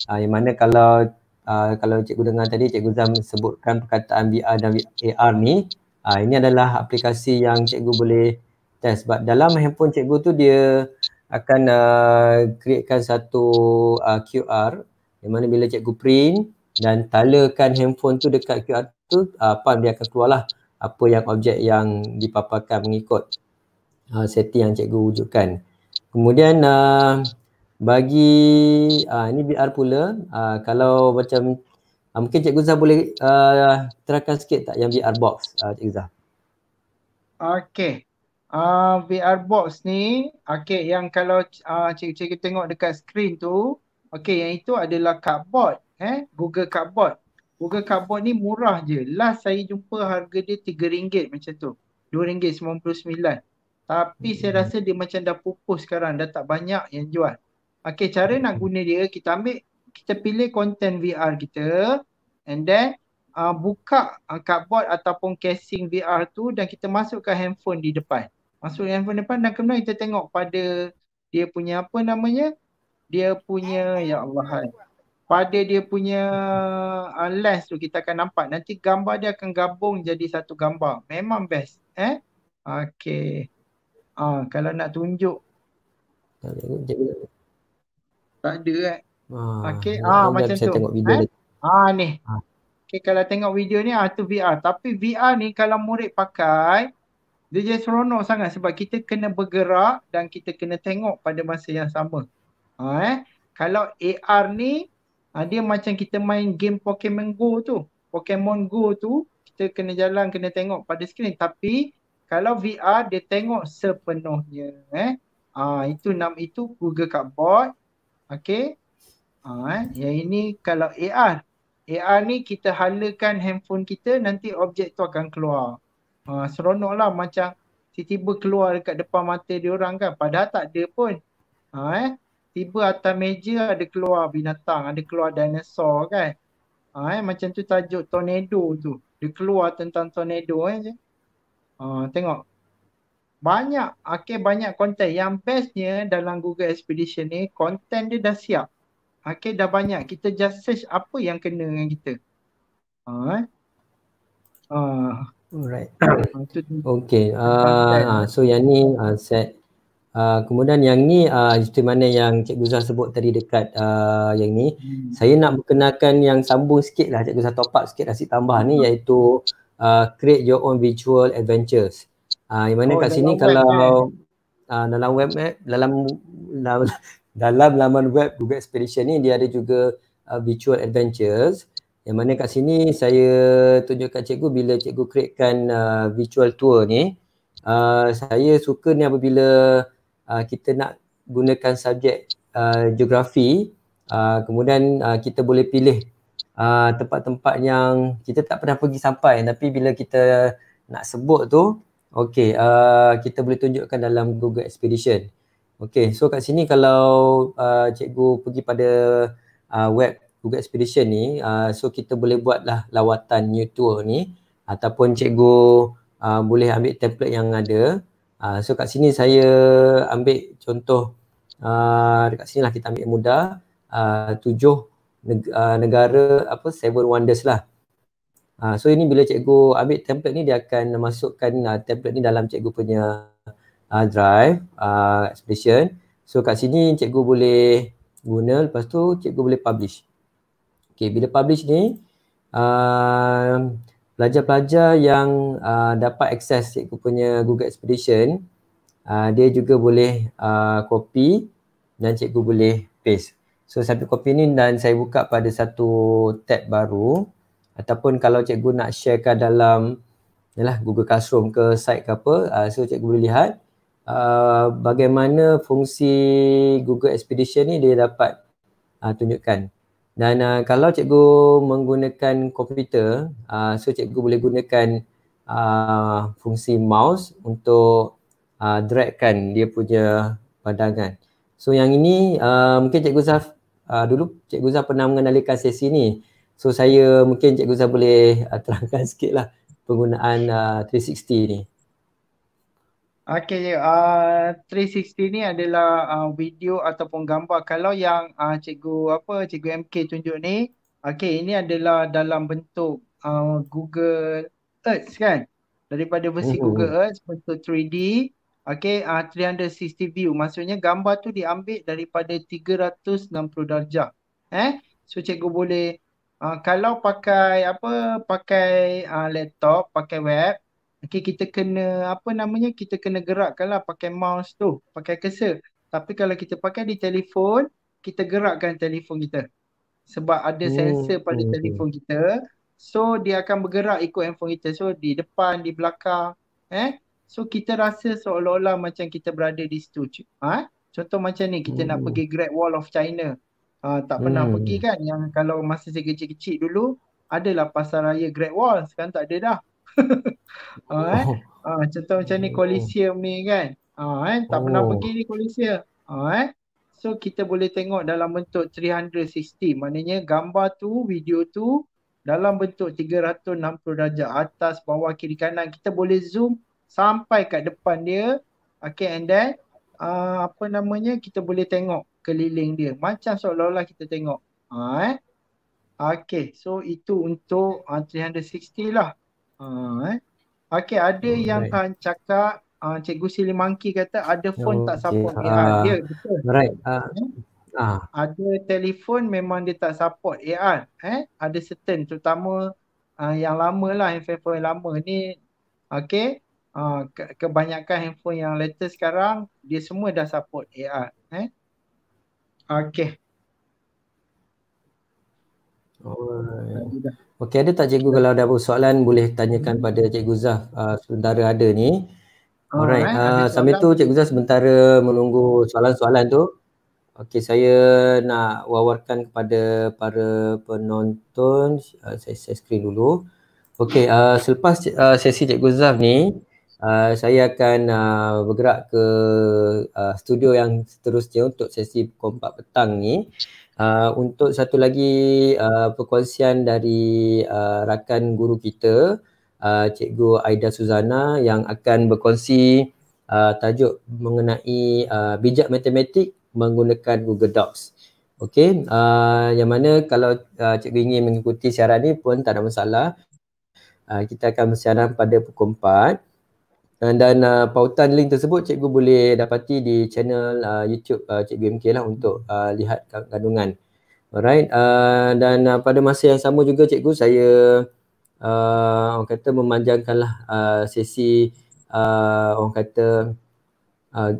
Uh, yang mana kalau uh, kalau cikgu dengar tadi, cikgu Zah sebutkan perkataan VR dan AR ni Uh, ini adalah aplikasi yang cikgu boleh test. Sebab dalam handphone cikgu tu dia akan uh, createkan satu uh, ah, QR di mana bila cikgu print dan talakan handphone tu dekat QR tu uh, pam dia akan keluarlah apa yang objek yang dipaparkan mengikut uh, setting yang cikgu wujudkan. Kemudian uh, bagi uh, ini BR pula uh, kalau macam Uh, mungkin Cikgu Zah boleh uh, terangkan sikit tak yang VR box uh, Cikgu Zah? Okay. Uh, VR box ni, okay yang kalau uh, cikgu-cikgu tengok dekat skrin tu, okay yang itu adalah cardboard. Eh? Google cardboard. Google cardboard ni murah je. Last saya jumpa harga dia RM3 macam tu. RM2.99. Tapi hmm. saya rasa dia macam dah pupus sekarang. Dah tak banyak yang jual. Okay, cara nak guna dia, kita ambil kita pilih content VR kita and then uh, buka uh, cardboard ataupun casing VR tu dan kita masukkan handphone di depan. Masuk handphone depan dan kemudian kita tengok pada dia punya apa namanya? Dia punya ya Allah. Pada dia punya uh, lens tu kita akan nampak nanti gambar dia akan gabung jadi satu gambar. Memang best eh. Okay. Uh, ah, kalau nak tunjuk. Tak ada Eh? Ah, Okey, ah, okay. ah macam tu. Tengok video eh? Ah ni. Ah. Okey, kalau tengok video ni ah tu VR, tapi VR ni kalau murid pakai dia jadi seronok sangat sebab kita kena bergerak dan kita kena tengok pada masa yang sama. Ha eh. Kalau AR ni ah, dia macam kita main game Pokemon Go tu. Pokemon Go tu kita kena jalan kena tengok pada skrin tapi kalau VR dia tengok sepenuhnya eh. Ah itu nama itu Google Cardboard. okay. Ha, eh. Yang ini kalau AR. AR ni kita halakan handphone kita nanti objek tu akan keluar. Ha, seronok lah macam tiba-tiba keluar dekat depan mata dia orang kan. Padahal tak ada pun. Ha, eh. Tiba atas meja ada keluar binatang, ada keluar dinosaur kan. Ha, eh. Macam tu tajuk tornado tu. Dia keluar tentang tornado eh. Ha, tengok. Banyak, okay, banyak konten. Yang bestnya dalam Google Expedition ni, konten dia dah siap. Okay dah banyak kita just search apa yang kena dengan kita. Ha eh. Alright. Ah. Ah, okay. Uh, ah, so yang ni uh, set Uh, kemudian yang ni uh, itu mana yang Cikgu Zah sebut tadi dekat uh, yang ni hmm. saya nak berkenalkan yang sambung sikit lah Cikgu Zah top up sikit nasi tambah ni iaitu uh, create your own virtual adventures uh, yang mana oh, kat sini kalau uh, dalam web eh, dalam, dalam dalam laman web Google Expedition ni dia ada juga uh, virtual adventures yang mana kat sini saya tunjukkan cikgu bila cikgu createkan uh, virtual tour ni uh, saya suka ni apabila uh, kita nak gunakan subjek uh, geografi uh, kemudian uh, kita boleh pilih uh, tempat-tempat yang kita tak pernah pergi sampai tapi bila kita nak sebut tu okay, uh, kita boleh tunjukkan dalam Google Expedition Okay, so kat sini kalau uh, cikgu pergi pada uh, web Google Expedition ni, uh, so kita boleh buatlah lawatan new tour ni ataupun cikgu uh, boleh ambil template yang ada. Uh, so kat sini saya ambil contoh uh, dekat sini lah kita ambil mudah uh, tujuh neg- uh, negara apa seven wonders lah. Uh, so ini bila cikgu ambil template ni dia akan masukkan uh, template ni dalam cikgu punya uh, drive uh, expression so kat sini cikgu boleh guna lepas tu cikgu boleh publish okey bila publish ni uh, pelajar-pelajar yang uh, dapat akses cikgu punya Google Expedition uh, dia juga boleh uh, copy dan cikgu boleh paste so saya copy ni dan saya buka pada satu tab baru ataupun kalau cikgu nak sharekan dalam ialah Google Classroom ke site ke apa uh, so cikgu boleh lihat uh, bagaimana fungsi Google Expedition ni dia dapat uh, tunjukkan. Dan uh, kalau cikgu menggunakan komputer, uh, so cikgu boleh gunakan uh, fungsi mouse untuk uh, dragkan dia punya pandangan. So yang ini uh, mungkin cikgu Zaf uh, dulu cikgu Zaf pernah mengenalikan sesi ni. So saya mungkin cikgu Zaf boleh uh, terangkan sikitlah penggunaan uh, 360 ni. Okay, uh, 360 ni adalah uh, video ataupun gambar kalau yang uh, cikgu apa cikgu MK tunjuk ni. Okay, ini adalah dalam bentuk uh, Google Earth kan? Daripada versi oh. Google hmm. Earth bentuk 3D. Okay, uh, 360 view. Maksudnya gambar tu diambil daripada 360 darjah. Eh, so cikgu boleh uh, kalau pakai apa pakai uh, laptop, pakai web, Okay, kita kena apa namanya kita kena gerakkanlah pakai mouse tu pakai cursor tapi kalau kita pakai di telefon kita gerakkan telefon kita sebab ada hmm. sensor pada hmm. telefon kita so dia akan bergerak ikut handphone kita so di depan di belakang eh so kita rasa seolah-olah macam kita berada di situ ha contoh macam ni kita nak hmm. pergi Great Wall of China ha, tak pernah hmm. pergi kan yang kalau masa saya kecil-kecil dulu adalah pasar raya Great Wall sekarang tak ada dah oh, eh. oh. Contoh macam ni Coliseum ni kan, ah, kan? oh, eh. Tak oh. pernah pergi ni Coliseum oh, eh. So kita boleh tengok dalam bentuk 360 Maknanya gambar tu, video tu Dalam bentuk 360 darjah Atas, bawah, kiri, kanan Kita boleh zoom sampai kat depan dia Okay and then uh, Apa namanya kita boleh tengok keliling dia Macam seolah-olah kita tengok Ha, eh? Okay, so itu untuk uh, 360 lah. Ah, eh. okay. ada oh, yang right. kan cakap uh, Cikgu Sili Mangki kata ada phone oh, tak support okay. Ah, AI uh, dia. Ya, betul. Right. Uh, eh? uh. Ada telefon memang dia tak support AI. Eh? Ada certain terutama uh, yang lama lah, handphone yang lama ni. Okay, Uh, ke- kebanyakan handphone yang latest sekarang dia semua dah support AI. Eh? Okey. Oh, yeah. Okey ada tak cikgu kalau ada apa soalan boleh tanyakan hmm. pada cikgu Zah uh, ah, sementara ada ni. Alright. Uh, sambil tu cikgu Zah sementara menunggu soalan-soalan tu. Okey saya nak wawarkan kepada para penonton uh, ah, saya share screen dulu. Okey uh, selepas uh, sesi cikgu Zah ni uh, saya akan uh, bergerak ke uh, studio yang seterusnya untuk sesi kompak petang ni. Uh, untuk satu lagi uh, perkongsian dari uh, rakan guru kita, uh, Cikgu Aida Suzana yang akan berkongsi uh, tajuk mengenai uh, bijak matematik menggunakan Google Docs. Okey, uh, yang mana kalau uh, cikgu ingin mengikuti siaran ni pun tak ada masalah. Uh, kita akan bersiaran pada pukul 4. Eh, dan uh, pautan link tersebut cikgu boleh dapati di channel uh, YouTube uh, cikgu MK lah untuk uh, lihat kandungan. Alright uh, dan uh, pada masa yang sama juga cikgu saya uh, orang kata memanjangkanlah uh, sesi uh, orang kata uh,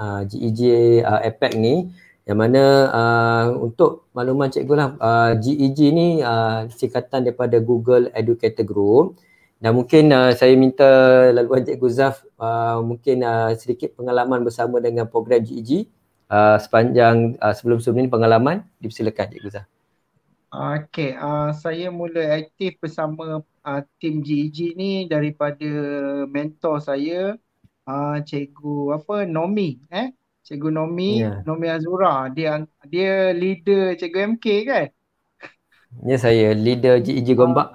uh, GEJ uh, APEC ni yang mana uh, untuk makluman cikgu lah uh, GEJ ni uh, singkatan daripada Google Educator Group dan mungkin uh, saya minta laluan Cikgu Guzaf uh, mungkin uh, sedikit pengalaman bersama dengan program GEG e uh, sepanjang uh, sebelum-sebelum ini pengalaman. Dipersilakan Cikgu Guzaf. Okay, uh, saya mula aktif bersama uh, tim GEG e ni daripada mentor saya uh, Cikgu apa Nomi eh? Cikgu Nomi, yeah. Nomi Azura. Dia dia leader Cikgu MK kan? Ya saya leader GIG e Gombak.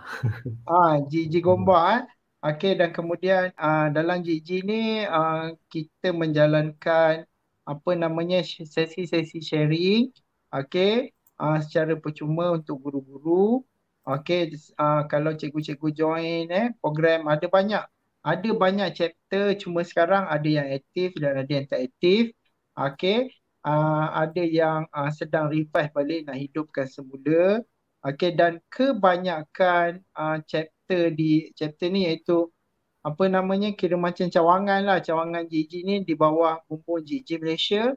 Ah GIG ah, e Gombak eh. Okey dan kemudian uh, dalam GIG e ni uh, kita menjalankan apa namanya sesi-sesi sharing. Okey uh, secara percuma untuk guru-guru. Okey uh, kalau cikgu-cikgu join eh program ada banyak. Ada banyak chapter cuma sekarang ada yang aktif dan ada yang tak aktif. Okey. Uh, ada yang uh, sedang revive balik nak hidupkan semula. Okay dan kebanyakan uh, chapter di chapter ni iaitu apa namanya kira macam cawangan lah cawangan JG ni di bawah kumpul JG Malaysia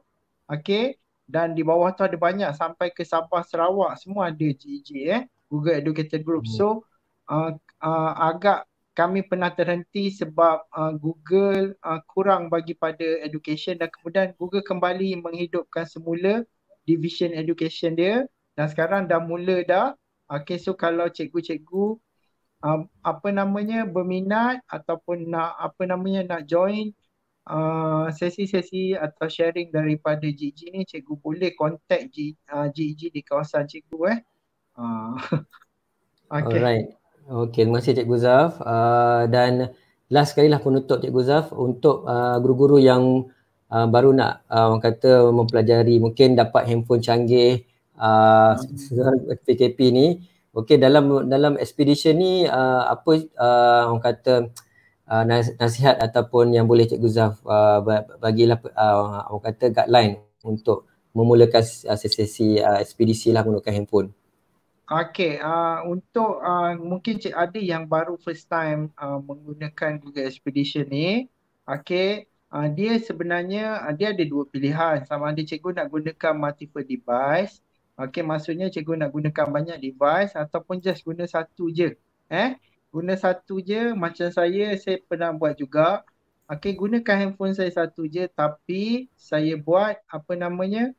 okay dan di bawah tu ada banyak sampai ke Sabah Sarawak semua ada JG eh Google Educator Group hmm. so uh, uh, agak kami pernah terhenti sebab uh, Google uh, kurang bagi pada education dan kemudian Google kembali menghidupkan semula division education dia dan sekarang dah mula dah Okay so kalau cikgu-cikgu um, apa namanya berminat ataupun nak apa namanya nak join uh, sesi-sesi atau sharing daripada GG ni cikgu boleh contact GG, uh, di kawasan cikgu eh. Uh, okay. Alright. Okay terima kasih cikgu Zaf uh, dan last sekali lah penutup cikgu Zaf untuk uh, guru-guru yang uh, baru nak uh, orang kata mempelajari mungkin dapat handphone canggih uh, ah, PKP ni okey dalam dalam expedition ni uh, apa uh, orang kata uh, nasihat ataupun yang boleh cikgu Zaf uh, bagilah uh, orang kata guideline untuk memulakan sesi-sesi uh, ekspedisi lah menggunakan handphone Okay, uh, untuk uh, mungkin Cik Adi yang baru first time uh, menggunakan Google Expedition ni, okay, uh, dia sebenarnya uh, dia ada dua pilihan. Sama ada cikgu nak gunakan multiple device Okey maksudnya cikgu nak gunakan banyak device ataupun just guna satu je. Eh guna satu je macam saya saya pernah buat juga. Okey gunakan handphone saya satu je tapi saya buat apa namanya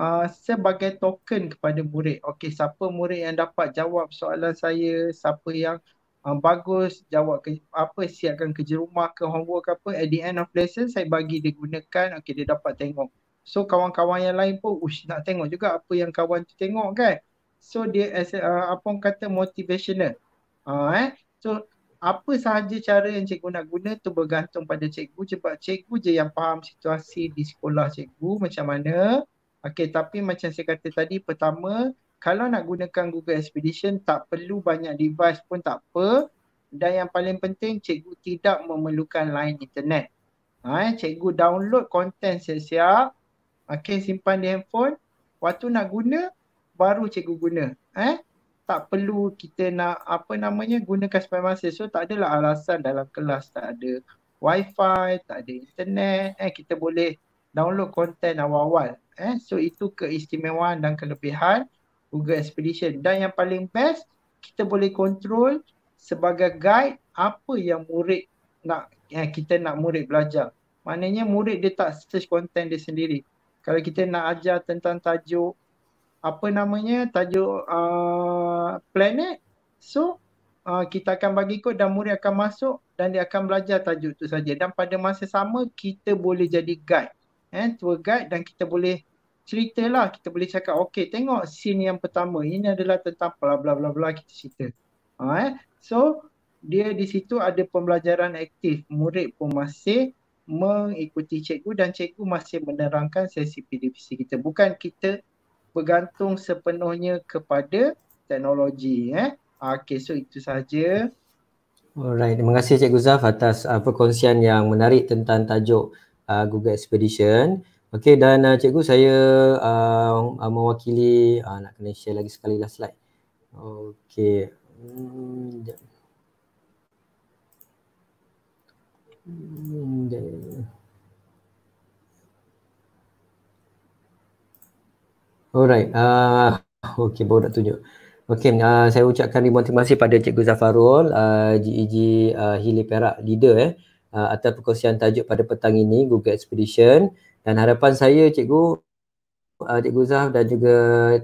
uh, sebagai token kepada murid. Okey siapa murid yang dapat jawab soalan saya, siapa yang uh, bagus jawab ke, apa siapkan kerja rumah ke homework ke apa at the end of lesson saya bagi dia gunakan okey dia dapat tengok So kawan-kawan yang lain pun ush nak tengok juga apa yang kawan tu tengok kan. So dia as, uh, apa orang kata motivational. Uh, eh. So apa sahaja cara yang cikgu nak guna tu bergantung pada cikgu sebab cikgu je yang faham situasi di sekolah cikgu macam mana. Okay tapi macam saya kata tadi pertama kalau nak gunakan Google Expedition tak perlu banyak device pun tak apa. Dan yang paling penting cikgu tidak memerlukan line internet. Ha, eh. cikgu download konten siap-siap Okay simpan di handphone Waktu nak guna baru cikgu guna eh? Tak perlu kita nak apa namanya gunakan spare masa So tak adalah alasan dalam kelas tak ada wifi, tak ada internet eh? Kita boleh download konten awal-awal eh? So itu keistimewaan dan kelebihan Google Expedition Dan yang paling best kita boleh kontrol sebagai guide apa yang murid nak eh, kita nak murid belajar. Maknanya murid dia tak search content dia sendiri kalau kita nak ajar tentang tajuk apa namanya tajuk uh, planet so uh, kita akan bagi kod dan murid akan masuk dan dia akan belajar tajuk tu saja dan pada masa sama kita boleh jadi guide eh tour guide dan kita boleh ceritalah kita boleh cakap okey tengok scene yang pertama ini adalah tentang bla bla bla bla kita cerita uh, eh so dia di situ ada pembelajaran aktif murid pun masih mengikuti cikgu dan cikgu masih menerangkan sesi PDPC kita. Bukan kita bergantung sepenuhnya kepada teknologi. Eh. Ah, okay, so itu sahaja. Alright, terima kasih Cikgu Zaf atas uh, perkongsian yang menarik tentang tajuk uh, Google Expedition. Okay, dan uh, Cikgu saya uh, mewakili, uh, nak kena share lagi sekali lah slide. Okay. Hmm, Hmm, Alright, uh, ah, okay baru nak tunjuk. Okay, uh, ah, saya ucapkan ribuan terima kasih pada Cikgu Zafarul, uh, ah, GEG uh, Hili Perak Leader eh, uh, atas perkongsian tajuk pada petang ini, Google Expedition. Dan harapan saya Cikgu, uh, Cikgu Zaf dan juga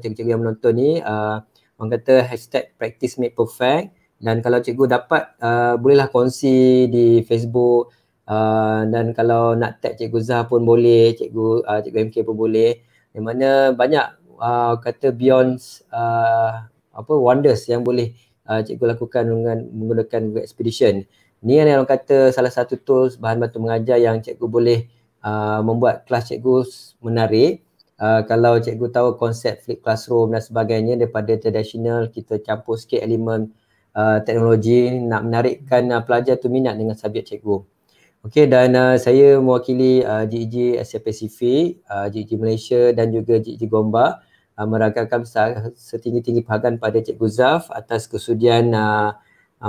Cikgu-Cikgu yang menonton ni, uh, orang kata hashtag practice make perfect, dan kalau cikgu dapat uh, bolehlah kongsi di Facebook uh, dan kalau nak tag cikgu Zah pun boleh cikgu uh, cikgu MK pun boleh di mana banyak uh, kata beyond uh, apa wonders yang boleh uh, cikgu lakukan dengan menggunakan Google Expedition ni yang orang kata salah satu tools bahan bantu mengajar yang cikgu boleh uh, membuat kelas cikgu menarik Uh, kalau cikgu tahu konsep flip classroom dan sebagainya daripada traditional kita campur sikit elemen uh, Uh, teknologi nak menarikkan uh, pelajar tu minat dengan subjek cikgu. Okey dan uh, saya mewakili uh, GIG Asia Pacific, uh, GIG Malaysia dan juga GIG Gomba. uh, meragakan setinggi-tinggi perhargaan pada Cikgu Zaf atas kesudian uh,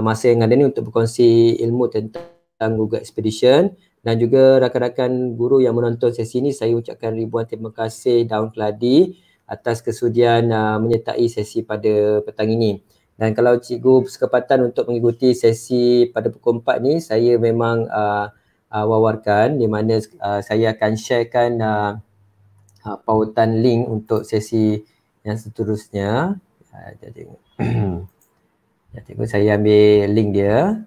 masa yang ada ni untuk berkongsi ilmu tentang Google Expedition dan juga rakan-rakan guru yang menonton sesi ini saya ucapkan ribuan terima kasih Daun Keladi atas kesudian uh, menyertai sesi pada petang ini. Dan kalau cikgu bersekepatan untuk mengikuti sesi pada pukul 4 ni, saya memang uh, uh, wawarkan di mana uh, saya akan sharekan uh, uh, pautan link untuk sesi yang seterusnya. Uh, jadi, jadi saya ambil link dia.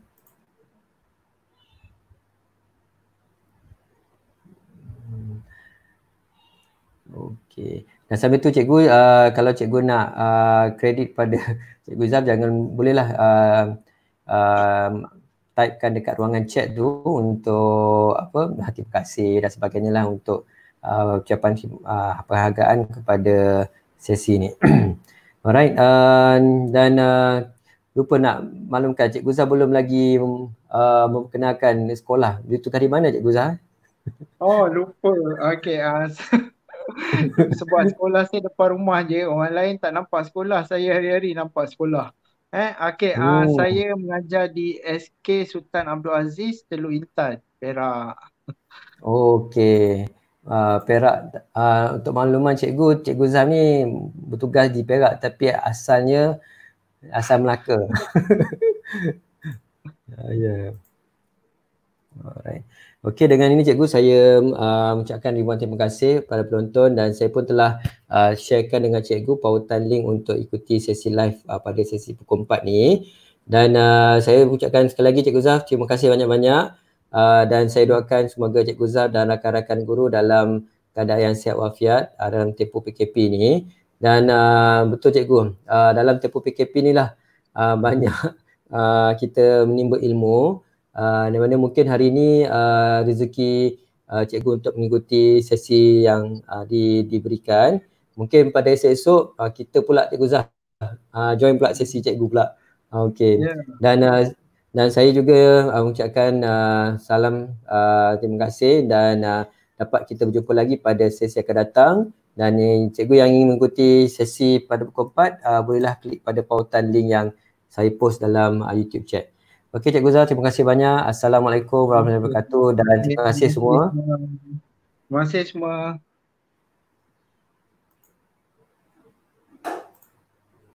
Okey. Dan sampai tu cikgu uh, kalau cikgu nak uh, kredit pada cikgu Zaf jangan bolehlah uh, uh, typekan dekat ruangan chat tu untuk apa terima kasih dan sebagainya lah untuk uh, ucapan uh, penghargaan kepada sesi ni. Alright uh, dan uh, lupa nak maklumkan Cik Guza belum lagi uh, memperkenalkan sekolah. Dia tukar di mana cikgu Zaf? Oh lupa. Okay. Uh, sebab sekolah saya depan rumah je orang lain tak nampak sekolah saya hari-hari nampak sekolah eh okey ah, oh. saya mengajar di SK Sultan Abdul Aziz Teluk Intan Perak okey Uh, Perak uh, untuk makluman cikgu cikgu Zam ni bertugas di Perak tapi asalnya asal Melaka. uh, Yeah. Alright. Okey dengan ini cikgu saya uh, mengucapkan ribuan terima kasih kepada penonton dan saya pun telah uh, sharekan dengan cikgu pautan link untuk ikuti sesi live uh, pada sesi pukul 4 ni. Dan uh, saya ucapkan sekali lagi cikgu Zaf terima kasih banyak-banyak uh, dan saya doakan semoga cikgu Zaf dan rakan-rakan guru dalam keadaan yang sihat wafiat uh, dalam tempoh PKP ni. Dan uh, betul cikgu uh, dalam tempoh PKP ni lah uh, banyak uh, kita menimba ilmu uh, ah, dan mana mungkin hari ini uh, rezeki uh, cikgu untuk mengikuti sesi yang uh, di, diberikan mungkin pada esok esok uh, kita pula cikgu Zah uh, join pula sesi cikgu pula uh, okey yeah. dan uh, dan saya juga uh, mengucapkan uh, salam uh, terima kasih dan uh, dapat kita berjumpa lagi pada sesi akan datang dan cikgu yang ingin mengikuti sesi pada pukul 4 uh, bolehlah klik pada pautan link yang saya post dalam uh, YouTube chat. Okey Cikgu Zah, terima kasih banyak. Assalamualaikum warahmatullahi wabarakatuh dan terima kasih semua. Terima kasih semua.